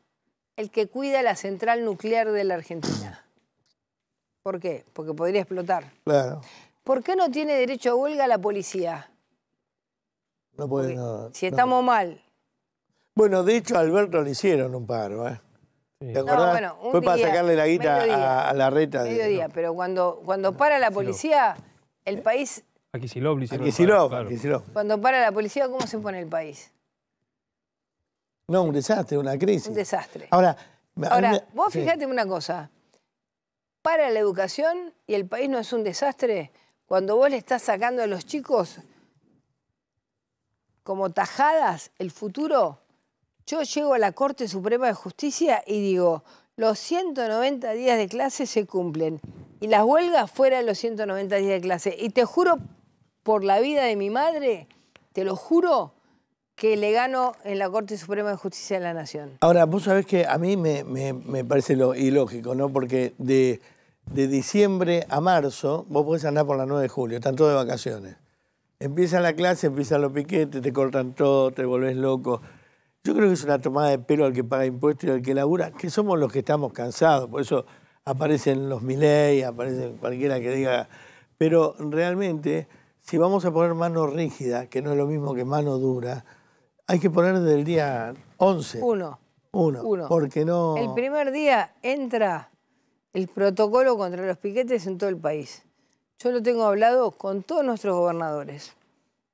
el que cuida la central nuclear de la Argentina? ¿Por qué? Porque podría explotar. Claro. ¿Por qué no tiene derecho a huelga la policía? No puede, Si estamos mal. Bueno, de hecho, a Alberto le hicieron un paro, ¿eh? ¿Te Fue para sacarle la guita a, la reta. pero cuando, cuando para la policía, el país... A Cuando para la policía, ¿cómo se pone el país? No, un desastre, una crisis. Un desastre. Ahora, Ahora vos fíjate una cosa. Para la educación y el país no es un desastre cuando vos le estás sacando a los chicos como tajadas el futuro, yo llego a la Corte Suprema de Justicia y digo, los 190 días de clase se cumplen y las huelgas fuera de los 190 días de clase. Y te juro por la vida de mi madre, te lo juro, que le gano en la Corte Suprema de Justicia de la Nación. Ahora, vos sabés que a mí me, me parece lo ilógico, ¿no? Porque de de diciembre a marzo, vos podés andar por la 9 de julio, están todos de vacaciones. Empieza la clase, empiezan los piquetes, te cortan todo, te volvés loco. Yo creo que es una tomada de pelo al que paga impuestos y al que labura, que somos los que estamos cansados, por eso aparecen los Miley, aparecen cualquiera que diga. Pero realmente, si vamos a poner mano rígida, que no es lo mismo que mano dura, hay que poner desde el día 11. Uno. Uno. Uno. Porque no. El primer día entra el protocolo contra los piquetes en todo el país. Yo lo tengo hablado con todos nuestros gobernadores.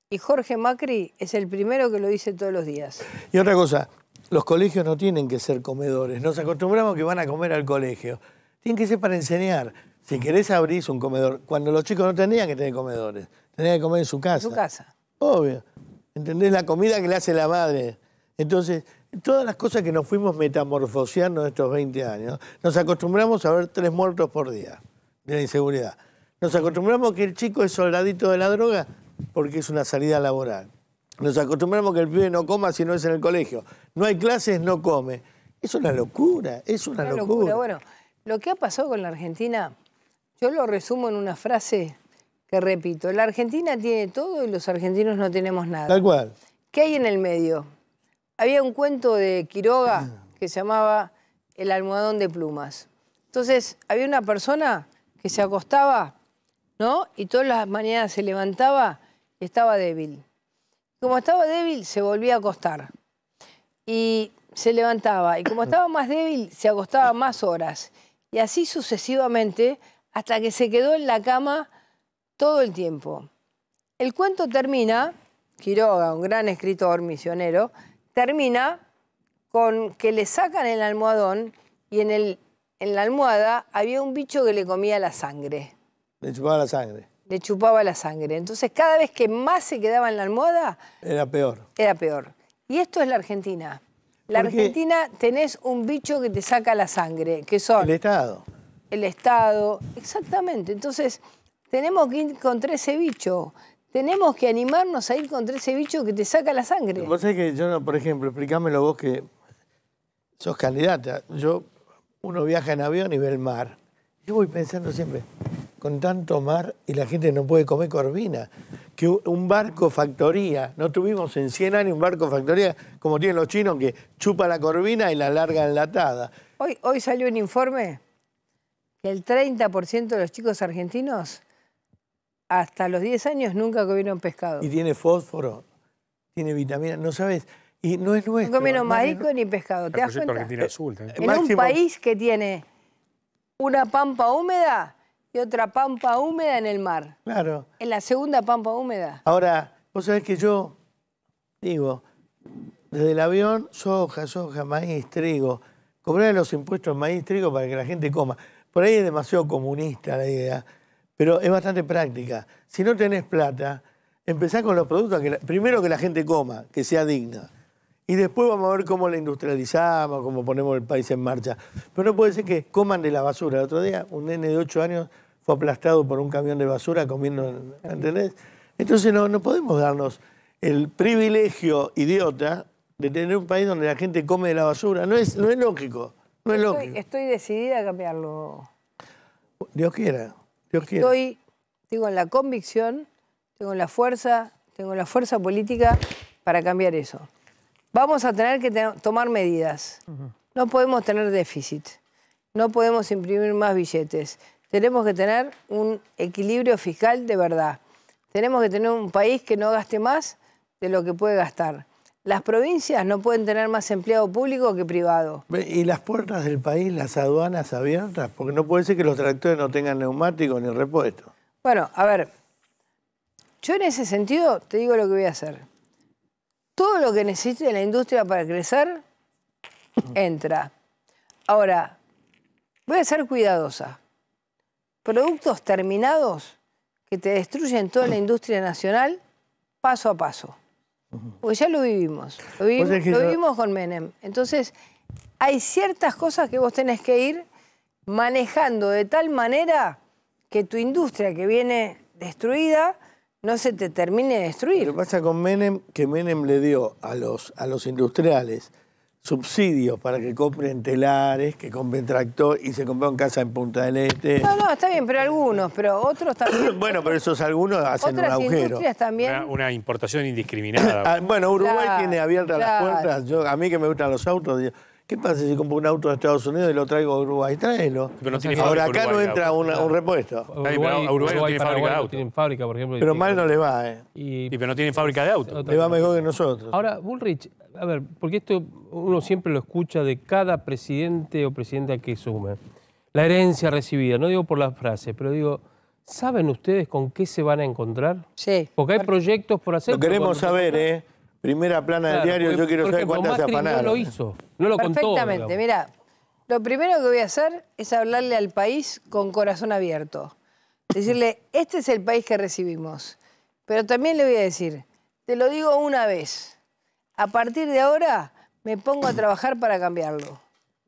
Y Jorge Macri es el primero que lo dice todos los días. Y otra cosa, los colegios no tienen que ser comedores. Nos acostumbramos que van a comer al colegio. Tienen que ser para enseñar. Si querés abrís un comedor, cuando los chicos no tenían que tener comedores, tenían que comer en su casa. En su casa. Obvio. ¿Entendés la comida que le hace la madre? Entonces, todas las cosas que nos fuimos metamorfoseando en estos 20 años, nos acostumbramos a ver tres muertos por día de la inseguridad. Nos acostumbramos que el chico es soldadito de la droga porque es una salida laboral. Nos acostumbramos que el pibe no coma si no es en el colegio. No hay clases, no come. Es una locura, es una, locura. locura. Bueno, lo que ha pasado con la Argentina, yo lo resumo en una frase que repito. La Argentina tiene todo y los argentinos no tenemos nada. Tal cual. ¿Qué hay en el medio? había un cuento de Quiroga que se llamaba El almohadón de plumas. Entonces, había una persona que se acostaba, ¿no? Y todas las mañanas se levantaba y estaba débil. Como estaba débil, se volvía a acostar. Y se levantaba. Y como estaba más débil, se acostaba más horas. Y así sucesivamente, hasta que se quedó en la cama todo el tiempo. El cuento termina, Quiroga, un gran escritor misionero, termina con que le sacan el almohadón y en, el, en la almohada había un bicho que le comía la sangre. Le chupaba la sangre. Le chupaba la sangre. Entonces cada vez que más se quedaba en la almohada... Era peor. Era peor. Y esto es la Argentina. La Argentina tenés un bicho que te saca la sangre, que son... El Estado. El Estado, exactamente. Entonces tenemos que ir contra ese bicho tenemos que animarnos a ir contra ese bicho que te saca la sangre. Vos sabés que yo, por ejemplo, explícamelo vos que sos candidata. Yo, uno viaja en avión y ve el mar. Yo voy pensando siempre, con tanto mar y la gente no puede comer corvina, que un barco factoría, no tuvimos en 100 años un barco factoría como tienen los chinos que chupa la corvina y la larga enlatada. Hoy, hoy salió un informe que el 30% de los chicos argentinos hasta los 10 años nunca comieron pescado. Y tiene fósforo, tiene vitamina, no sabes. Y no es nuestro. No comieron marisco ni pescado, ¿te das cuenta? ¿eh? En un país que tiene una pampa húmeda y otra pampa húmeda en el mar. Claro. En la segunda pampa húmeda. Ahora, vos sabés que yo digo, desde el avión, soja, soja, maíz, trigo. Cobrar los impuestos maíz, trigo para que la gente coma. Por ahí es demasiado comunista la idea pero es bastante práctica. Si no tenés plata, empezá con los productos, primero que la gente coma, que sea digna. Y después vamos a ver cómo la industrializamos, cómo ponemos el país en marcha. Pero no puede ser que coman de la basura. El otro día un nene de 8 años fue aplastado por un camión de basura comiendo, ¿entendés? Entonces no, podemos darnos el privilegio idiota de tener un país donde la gente come de la basura. No es, no es lógico. No es lógico. Estoy decidida a cambiarlo. Dios quiera. Estoy, tengo la convicción, tengo la fuerza, tengo la fuerza política para cambiar eso. Vamos a tener que tomar medidas. No podemos tener déficit. No podemos imprimir más billetes. Tenemos que tener un equilibrio fiscal de verdad. Tenemos que tener un país que no gaste más de lo que puede gastar las provincias no pueden tener más empleado público que privado. Y las puertas del país, las aduanas abiertas, porque no puede ser que los tractores no tengan neumáticos ni repuesto. Bueno, a ver, yo en ese sentido te digo lo que voy a hacer. Todo lo que necesite la industria para crecer, entra. Ahora, voy a ser cuidadosa. Productos terminados que te destruyen toda la industria nacional, paso a paso. Porque ya lo vivimos, lo, vivimos, con Menem. Entonces, hay ciertas cosas que vos tenés que ir manejando de tal manera que tu industria que viene destruida no se te termine de destruir. Lo que pasa con Menem, que Menem le dio a los, a los industriales subsidios para que compren telares, que compren tractor y se compren casa en Punta del Este. No, no, está bien, pero algunos, pero otros también. bueno, pero esos algunos hacen un agujero. Industrias también. Una, importación indiscriminada. Ah, bueno, Uruguay tiene abiertas las puertas. Yo, a mí que me gustan los autos, ¿Qué pasa si compro un auto de Estados Unidos y lo traigo a Uruguay? Tráelo. Ahora acá no entra un repuesto. Uruguay, Uruguay, no tiene fábrica de auto. Pero mal no le va, ¿eh? Y, pero no tienen fábrica de auto. Le va mejor que nosotros. Ahora, Bullrich, a ver, porque esto uno siempre lo escucha de cada presidente o presidenta que sume. La herencia recibida, no digo por las frases, pero digo, ¿saben ustedes con qué se van a encontrar? Sí. Porque hay proyectos por hacer. Lo queremos saber, ¿eh? Primera plana del diario, yo quiero saber cuántas se No lo hizo, no lo Perfectamente, mira, lo primero que voy a hacer es hablarle al país con corazón abierto. Decirle, este es el país que recibimos. Pero también le voy a decir, te lo digo una vez, a partir de ahora me pongo a trabajar para cambiarlo.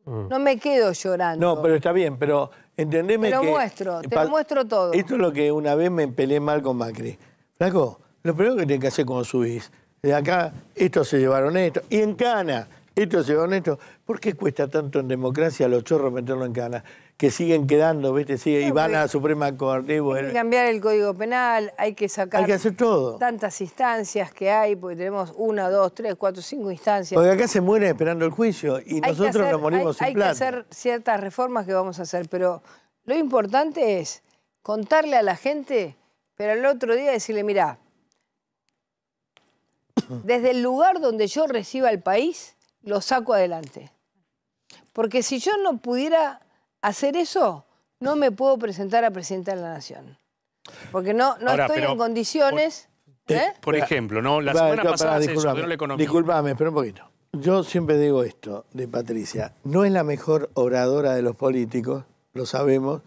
Mm. No me quedo llorando. No, pero está bien, pero entendeme que... te lo muestro, te lo muestro todo. Esto es lo que una vez me peleé mal con Macri. Flaco, lo primero que tiene que hacer su subís de acá, estos se llevaron esto, y en cana, estos se llevaron esto. ¿Por qué cuesta tanto en democracia a los chorros meterlo en cana? Que siguen quedando, ¿viste? Sigue, y van a la Suprema Corte. Hay que cambiar el Código Penal, hay que sacar. Hay que hacer todo. Tantas instancias que hay, porque tenemos una, dos, tres, cuatro, cinco instancias. Porque acá se muere esperando el juicio y nosotros nos morimos hay, sin plata. Hay que hacer ciertas reformas que vamos a hacer, pero lo importante es contarle a la gente, pero al otro día decirle, mira, desde el lugar donde yo reciba el país, lo saco adelante. Porque si yo no pudiera hacer eso, no me puedo presentar a presidenta de la Nación. Porque no, no estoy en condiciones... ¿eh? Por, ejemplo, ¿no? la semana pasada disculpame, espera un poquito. Yo siempre digo esto de Patricia. No es la mejor oradora de los políticos, lo sabemos,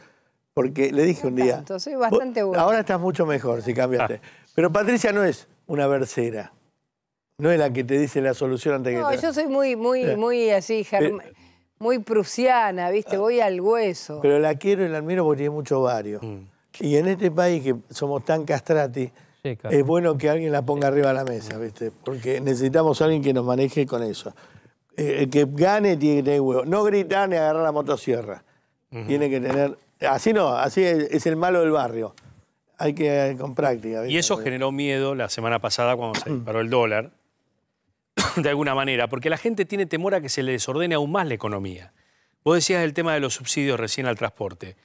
porque le dije un día... soy bastante buena. Ahora estás mucho mejor si cambiaste. Ah. Pero Patricia no es una versera no es la que te dice la solución antes que No, yo soy muy, muy, eh. muy así, eh, muy prusiana, ¿viste? Ah. Voy al hueso. Pero la quiero y la admiro porque tiene mucho vario. Mm. Y en este país que somos tan castrati, es bueno que alguien la ponga arriba a la mesa, ¿viste? Porque necesitamos a alguien que nos maneje con eso. Eh, el que gane tiene que tener huevo. No gritar ni agarrar la motosierra. Tiene que tener. Así no, así es, el malo del barrio hay que con práctica. Y eso generó miedo la semana pasada cuando se disparó el dólar. de alguna manera, porque la gente tiene temor a que se le desordene aún más la economía. Vos decías el tema de los subsidios recién al transporte,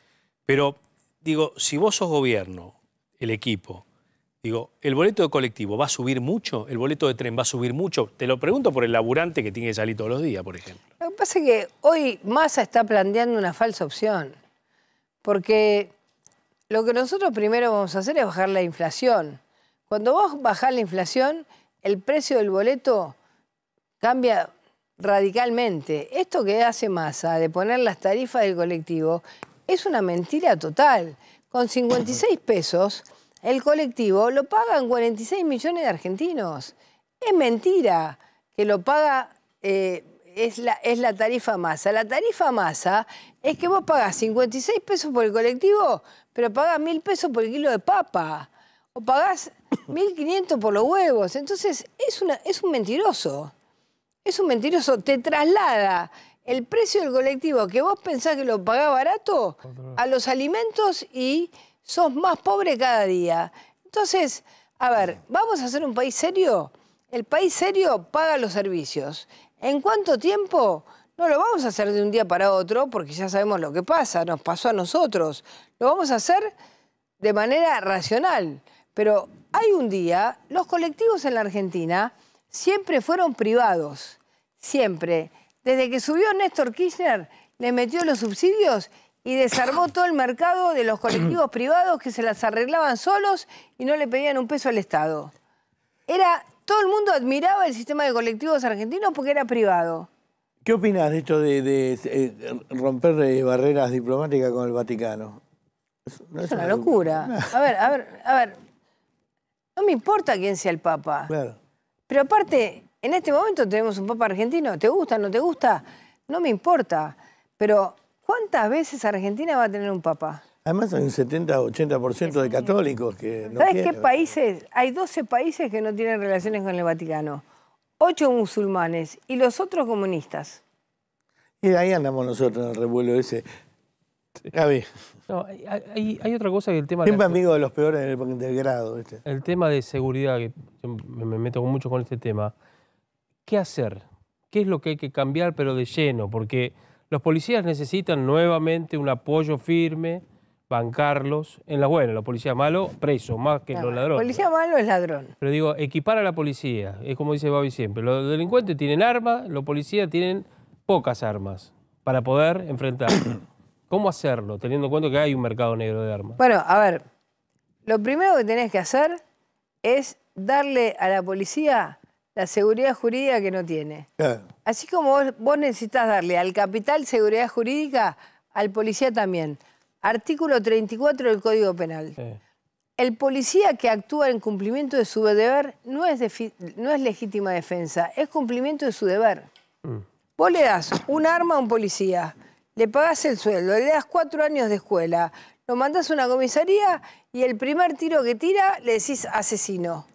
pero digo, si vos sos gobierno, el equipo, digo, ¿el boleto de colectivo va a subir mucho? ¿El boleto de tren va a subir mucho? Te lo pregunto por el laburante que tiene que salir todos los días, por ejemplo. Lo que pasa es que hoy Massa está planteando una falsa opción, porque lo que nosotros primero vamos a hacer es bajar la inflación. Cuando vos bajás la inflación, el precio del boleto cambia radicalmente. Esto que hace masa de poner las tarifas del colectivo es una mentira total. Con 56 pesos, el colectivo lo pagan 46 millones de argentinos. Es mentira que lo paga, eh, es, la, es la tarifa masa. La tarifa masa es que vos pagás 56 pesos por el colectivo, pero pagás mil pesos por el kilo de papa. O pagás 1.500 por los huevos. Entonces, es, una, es un mentiroso es un mentiroso, te traslada el precio del colectivo que vos pensás que lo pagás barato a los alimentos y sos más pobre cada día. Entonces, a ver, ¿vamos a ser un país serio? El país serio paga los servicios. ¿En cuánto tiempo? No lo vamos a hacer de un día para otro porque ya sabemos lo que pasa, nos pasó a nosotros. Lo vamos a hacer de manera racional. Pero hay un día, los colectivos en la Argentina siempre fueron privados, siempre. Desde que subió Néstor Kirchner, le metió los subsidios y desarmó todo el mercado de los colectivos privados que se las arreglaban solos y no le pedían un peso al Estado. Era, todo el mundo admiraba el sistema de colectivos argentinos porque era privado. ¿Qué opinas de esto de, romper eh, barreras diplomáticas con el Vaticano? Es, una, locura. locura. A ver, a ver, a ver. No me importa quién sea el Papa. Claro. Pero aparte, en este momento tenemos un Papa argentino, ¿te gusta, no te gusta? No me importa, pero ¿cuántas veces Argentina va a tener un Papa? Además hay un 70-80% de católicos que no ¿Sabes qué países? Hay 12 países que no tienen relaciones con el Vaticano. Ocho musulmanes y los otros comunistas. Y ahí andamos nosotros en el revuelo ese hay, otra cosa que el tema... Siempre de amigo de los peores del, del grado. El tema de seguridad, que me meto mucho con este tema. ¿Qué hacer? ¿Qué es lo que hay que cambiar, pero de lleno? Porque los policías necesitan nuevamente un apoyo firme, bancarlos. En la buena, los policías malos, presos, más que los ladrones. Policía malo es ladrón. Pero digo, equipar a la policía. Es como dice Babi siempre. Los delincuentes tienen armas, los policías tienen pocas armas para poder enfrentar. ¿Cómo hacerlo, teniendo en cuenta que hay un mercado negro de armas? Bueno, a ver, lo primero que tenés que hacer es darle a la policía la seguridad jurídica que no tiene. Así como vos, necesitas darle al capital seguridad jurídica, al policía también. Artículo 34 del Código Penal. El policía que actúa en cumplimiento de su deber no es, no es legítima defensa, es cumplimiento de su deber. Mm. Vos le das un arma a un policía le pagás el sueldo, le das cuatro años de escuela, lo mandas a una comisaría y el primer tiro que tira le decís asesino.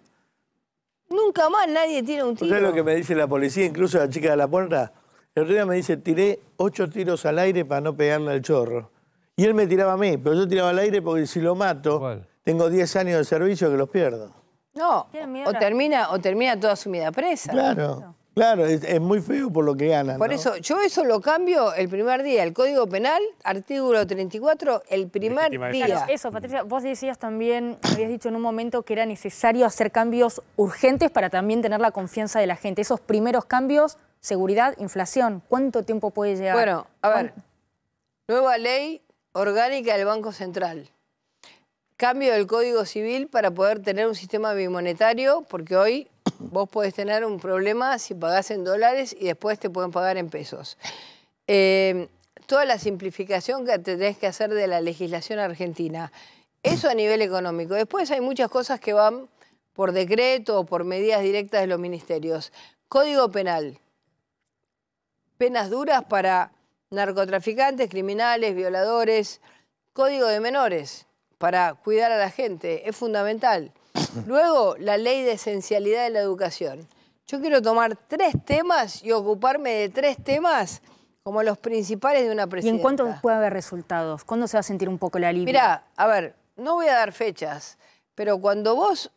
Nunca más nadie tira un tiro. ¿Sabes lo que me dice la policía, incluso la chica de la puerta? El otro me dice, tiré ocho tiros al aire para no pegarle al chorro. Y él me tiraba a mí, pero yo tiraba al aire porque si lo mato, tengo diez años de servicio que los pierdo. No, o termina, o termina toda su vida presa. Claro. Claro, es, muy feo por lo que ganan. Por eso, yo eso lo cambio el primer día. El Código Penal, artículo 34, el primer día. eso, Patricia, vos decías también, habías dicho en un momento que era necesario hacer cambios urgentes para también tener la confianza de la gente. Esos primeros cambios, seguridad, inflación, ¿cuánto tiempo puede llegar? Bueno, a ver, nueva ley orgánica del Banco Central cambio del Código Civil para poder tener un sistema bimonetario, porque hoy Vos podés tener un problema si pagás en dólares y después te pueden pagar en pesos. Eh, toda la simplificación que tenés que hacer de la legislación argentina, eso a nivel económico. Después hay muchas cosas que van por decreto o por medidas directas de los ministerios. Código penal. Penas duras para narcotraficantes, criminales, violadores. Código de menores para cuidar a la gente. Es fundamental. Luego, la ley de esencialidad de la educación. Yo quiero tomar tres temas y ocuparme de tres temas como los principales de una presidencia. ¿Y en cuánto puede haber resultados? ¿Cuándo se va a sentir un poco la alivio? Mirá, a ver, no voy a dar fechas, pero cuando vos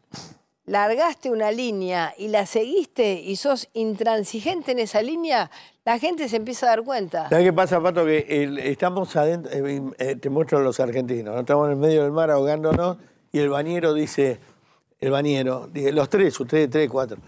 largaste una línea y la seguiste y sos intransigente en esa línea, la gente se empieza a dar cuenta. ¿Sabes qué pasa, Pato? Que estamos adentro, eh, eh, te muestro a los argentinos, estamos en el medio del mar ahogándonos y el bañero dice, el bañero. los tres, ustedes tres, cuatro.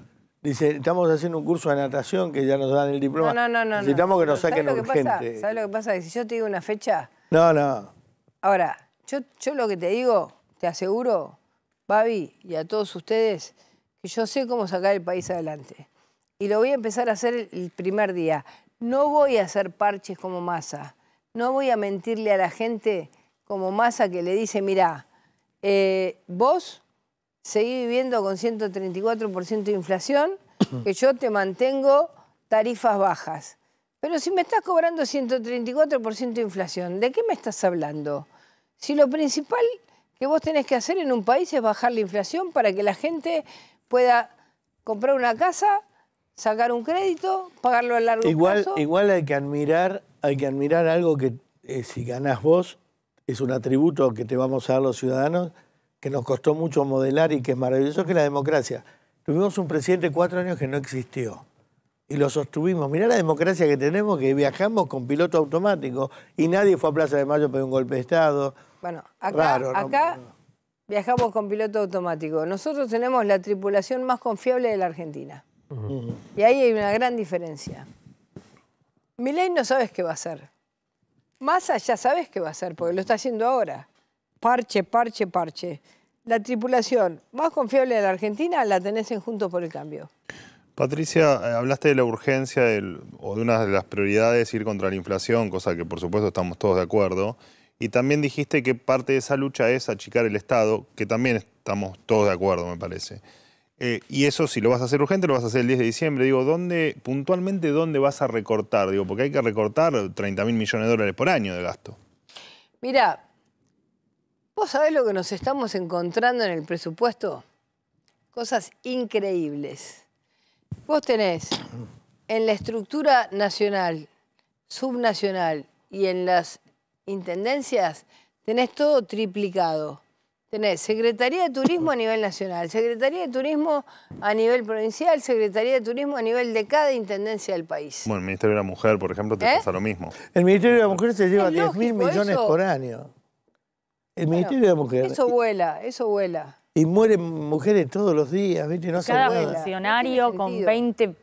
Dice, estamos haciendo un curso de natación que ya nos dan el diploma. No, no, no. Necesitamos que nos saquen urgente. ¿Sabes lo que pasa? Que si yo te digo una fecha. No, no. Ahora, yo, yo lo que te digo, te aseguro, Babi y a todos ustedes, que yo sé cómo sacar el país adelante. Y lo voy a empezar a hacer el primer día. No voy a hacer parches como masa. No voy a mentirle a la gente como masa que le dice, mira, eh, vos seguí viviendo con 134% de inflación, que yo te mantengo tarifas bajas. Pero si me estás cobrando 134% de inflación, ¿de qué me estás hablando? Si lo principal que vos tenés que hacer en un país es bajar la inflación para que la gente pueda comprar una casa, sacar un crédito, pagarlo a largo plazo. Igual hay que admirar, hay que admirar algo que eh, si ganás vos es un atributo que te vamos a dar los ciudadanos, que nos costó mucho modelar y que es maravilloso, que la democracia. Tuvimos un presidente cuatro años que no existió y lo sostuvimos. Mirá la democracia que tenemos, que viajamos con piloto automático y nadie fue a Plaza de Mayo para un golpe de Estado. Bueno, acá, viajamos con piloto automático. Nosotros tenemos la tripulación más confiable de la Argentina. Y ahí hay una gran diferencia. Milei no sabes qué va a hacer. Massa ya sabes qué va a hacer, porque lo está haciendo ahora parche, parche, parche. La tripulación más confiable de la Argentina la tenés en Juntos por el Cambio. Patricia, eh, hablaste de la urgencia o de una de las prioridades ir contra la inflación, cosa que por supuesto estamos todos de acuerdo. Y también dijiste que parte de esa lucha es achicar el Estado, que también estamos todos de acuerdo, me parece. Eh, y eso, si lo vas a hacer urgente, lo vas a hacer el 10 de diciembre. Digo, ¿dónde, puntualmente, ¿dónde vas a recortar? Digo, porque hay que recortar 30 mil millones de dólares por año de gasto. Mira, ¿Vos sabés lo que nos estamos encontrando en el presupuesto? Cosas increíbles. Vos tenés en la estructura nacional, subnacional y en las intendencias, tenés todo triplicado. Tenés Secretaría de Turismo a nivel nacional, Secretaría de Turismo a nivel provincial, Secretaría de Turismo a nivel de cada intendencia del país. Bueno, el Ministerio de la Mujer, por ejemplo, te ¿Eh? pasa lo mismo. El Ministerio de la Mujer se lleva 10.000 mil millones por año. El Ministerio de la Mujer. Eso vuela, eso vuela. Y mueren mujeres todos los días, ¿viste? No Cada funcionario con 20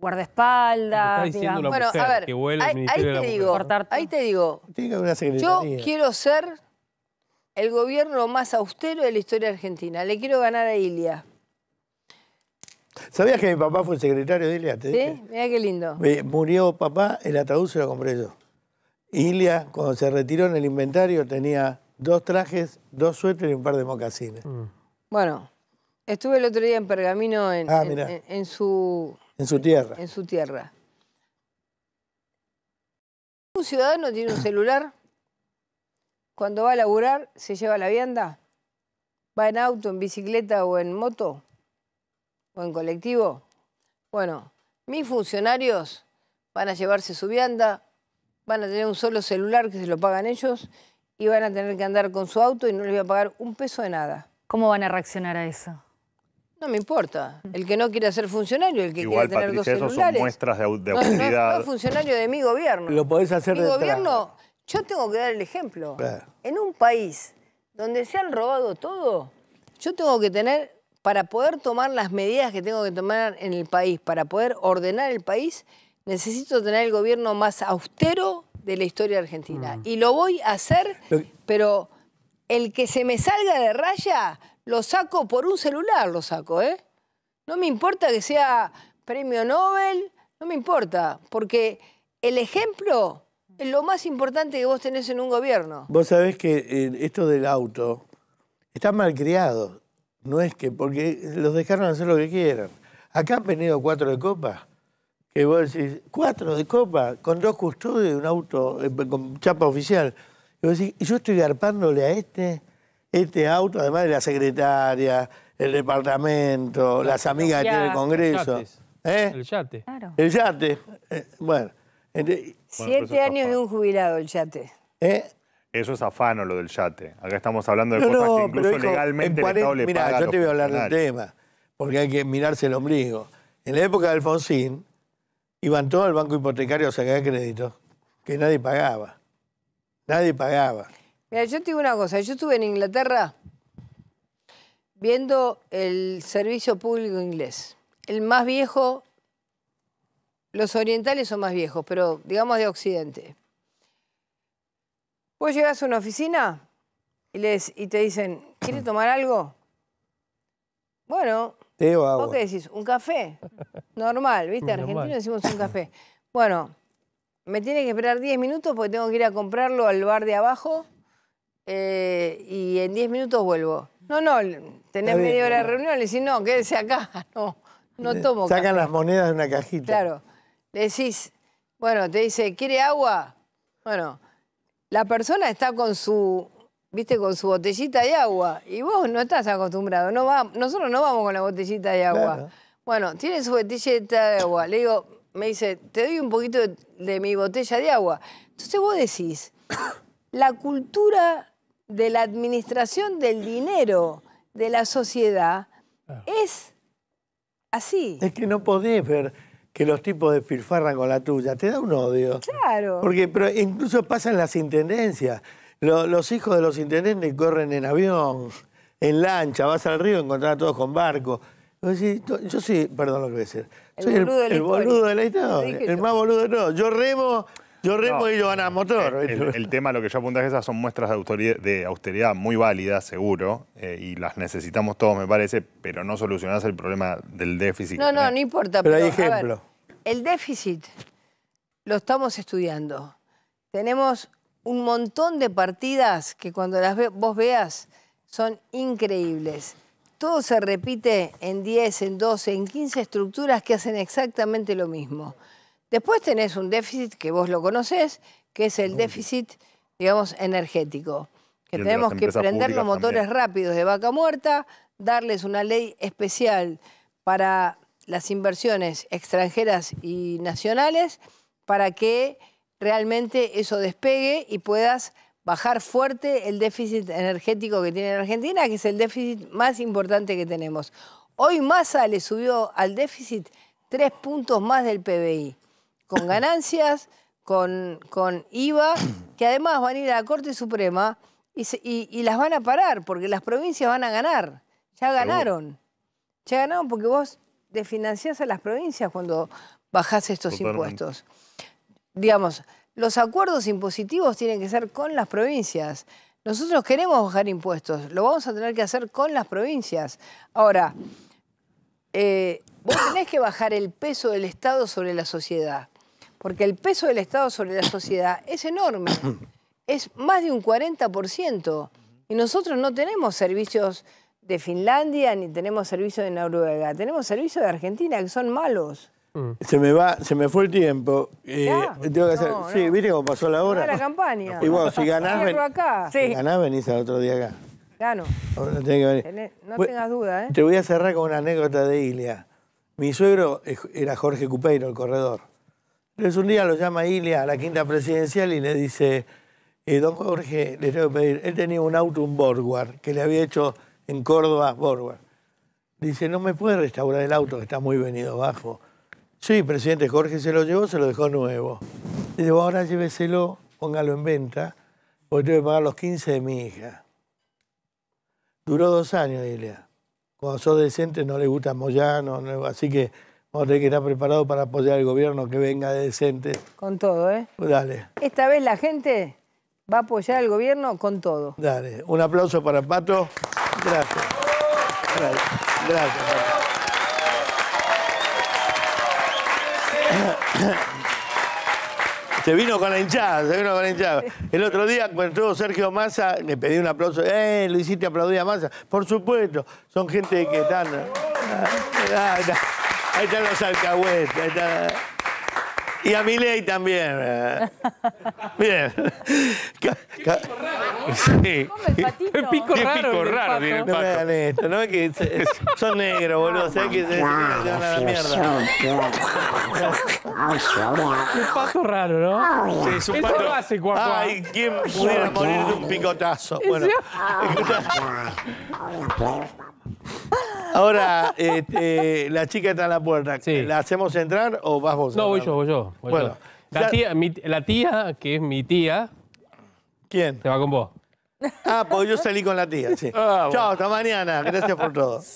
guardaespaldas. bueno, a ver, ahí, te digo, ahí, te digo, Yo quiero ser el gobierno más austero de la historia argentina. Le quiero ganar a Ilia. ¿Sabías que mi papá fue el secretario de Ilia? sí, mira qué lindo. Murió papá, el ataúd se lo compré yo. Ilia, cuando se retiró en el inventario, tenía dos trajes, dos suéteres y un par de mocasines. Mm. Bueno, estuve el otro día en Pergamino ah, en, en, su... En su tierra. En su tierra. Un ciudadano tiene un celular, cuando va a laburar, se lleva la vianda, va en auto, en bicicleta o en moto, o en colectivo. Bueno, mis funcionarios van a llevarse su vianda, van a tener un solo celular que se lo pagan ellos y van a tener que andar con su auto y no les voy a pagar un peso de nada. ¿Cómo van a reaccionar a eso? No me importa. El que no quiera ser funcionario, el que quiera tener dos celulares. son muestras de, de no, autoridad. funcionario de mi gobierno. Lo podés hacer Mi de gobierno, yo tengo que dar el ejemplo. En un país donde se han robado todo, yo tengo que tener, para poder tomar las medidas que tengo que tomar en el país, para poder ordenar el país, necesito tener el gobierno más austero, de la historia argentina. Mm. Y lo voy a hacer, pero el que se me salga de raya, lo saco por un celular, lo saco, ¿eh? No me importa que sea premio Nobel, no me importa, porque el ejemplo es lo más importante que vos tenés en un gobierno. Vos sabés que eh, esto del auto está mal criado, no es que, porque los dejaron hacer lo que quieran. Acá han venido cuatro de copa que vos decís, cuatro de copa, con dos custodios y un auto eh, con chapa oficial. Y vos decís, y yo estoy garpándole a este, este auto, además de la secretaria, el departamento, las amigas que tiene el Congreso. El ¿Eh? El yate. El yate. Eh, bueno. Siete años de un jubilado el yate. ¿Eh? Eso es afano lo del yate. Acá estamos hablando de cosas que incluso legalmente el Estado le Mira, yo te voy a hablar del tema, porque hay que mirarse el ombligo. En la época de Alfonsín, iban todos al banco hipotecario a sacar crédito. que nadie pagaba. Nadie pagaba. Mira, yo te digo una cosa, yo estuve en Inglaterra viendo el servicio público inglés. El más viejo, los orientales son más viejos, pero digamos de occidente. Vos llegás a una oficina y, les, y te dicen, ¿quiere tomar algo? Bueno, ¿Vos qué decís? ¿Un café? Normal, ¿viste? Argentino decimos un café. Bueno, me tiene que esperar 10 minutos porque tengo que ir a comprarlo al bar de abajo eh, y en 10 minutos vuelvo. No, no, tenés media hora de reunión, le decís, no, quédese acá, no, no tomo Sacan las monedas de una cajita. Claro. Le decís, bueno, te dice, ¿quiere agua? Bueno, la persona está con su viste, con su botellita de agua. Y vos no estás acostumbrado, no nosotros no vamos con la botellita de agua. Bueno, tiene su botellita de agua. Le digo, me dice, te doy un poquito de, mi botella de agua. Entonces vos decís, la cultura de la administración del dinero de la sociedad es así. Es que no podés ver que los tipos despilfarran con la tuya, te da un odio. Claro. Porque pero incluso pasan las intendencias los hijos de los intendentes corren en avión, en lancha, vas al río, encontrás a todos con barco. Yo sí, perdón lo que voy a decir. soy el, boludo del Estado, El más boludo de Yo remo, yo remo y yo motor. El, tema, lo que yo apuntás, esas son muestras de, austeridad, muy válidas, seguro, eh, y las necesitamos todos, me parece, pero no solucionás el problema del déficit. No, no, no importa. Pero, hay ejemplo. el déficit lo estamos estudiando. Tenemos un montón de partidas que cuando las vos veas son increíbles. Todo se repite en 10, en 12, en 15 estructuras que hacen exactamente lo mismo. Después tenés un déficit que vos lo conocés, que es el déficit, digamos, energético. Que tenemos que prender los motores rápidos de vaca muerta, darles una ley especial para las inversiones extranjeras y nacionales para que realmente eso despegue y puedas bajar fuerte el déficit energético que tiene Argentina, que es el déficit más importante que tenemos. Hoy Massa le subió al déficit tres puntos más del PBI, con ganancias, con, IVA, que además van a ir a la Corte Suprema y, las van a parar, porque las provincias van a ganar. Ya ganaron. Ya ganaron porque vos desfinanciás a las provincias cuando bajás estos impuestos digamos, los acuerdos impositivos tienen que ser con las provincias. Nosotros queremos bajar impuestos, lo vamos a tener que hacer con las provincias. Ahora, eh, vos tenés que bajar el peso del Estado sobre la sociedad, porque el peso del Estado sobre la sociedad es enorme, es más de un 40%, y nosotros no tenemos servicios de Finlandia ni tenemos servicios de Noruega, tenemos servicios de Argentina que son malos. Mm. Se me va, se me fue el tiempo. Eh, tengo que hacer. Sí, viste cómo pasó la hora. la campaña. Y bueno, si ganás, Si ganás venís al otro día acá. Gano. No, no tengas duda, ¿eh? Te voy a cerrar con una anécdota de Ilia. Mi suegro era Jorge Cupeiro, el corredor. Entonces un día lo llama Ilia a la quinta presidencial y le dice, eh, don Jorge, le tengo que pedir, él tenía un auto, un Borgward, que le había hecho en Córdoba Borgward. Dice, no me puede restaurar el auto que está muy venido abajo. Sí, presidente Jorge se lo llevó, se lo dejó nuevo. Le digo, ahora lléveselo, póngalo en venta, porque tengo que pagar los 15 de mi hija. Duró dos años, Dilea. Cuando sos decente no le gusta Moyano, así que vamos a tener que estar preparados para apoyar al gobierno que venga decente. Con todo, ¿eh? Dale. Esta vez la gente va a apoyar al gobierno con todo. Dale, un aplauso para Pato. Gracias. Gracias. Gracias. Se vino con la hinchada, se vino con la hinchada. El otro día, cuando estuvo Sergio Massa, me pedí un aplauso. ¡Eh, lo hiciste aplaudir a Massa! Por supuesto, son gente que están... Ah, ah, ahí están los alcahuetes, ahí están... Y a mi ley también. Eh. Bien. pico Sí. el patito? Qué pico raro. pico raro tiene el No me hagan esto, ¿no? Es que se- son negros, boludo. que se se a la mierda? Un pato raro, ¿no? Oh, es un Eso pato. lo hace cuac, Ay, ¿quién pudiera morir de un picotazo? Bueno. Ahora, este, la chica está en la puerta. ¿La hacemos entrar o vas vos? No, voy yo, voy yo bueno. La, tía, que es mi tía. ¿Quién? Te va con vos. Ah, pues yo salí con la tía, sí. Ah, Chao, hasta mañana. Gracias por todo.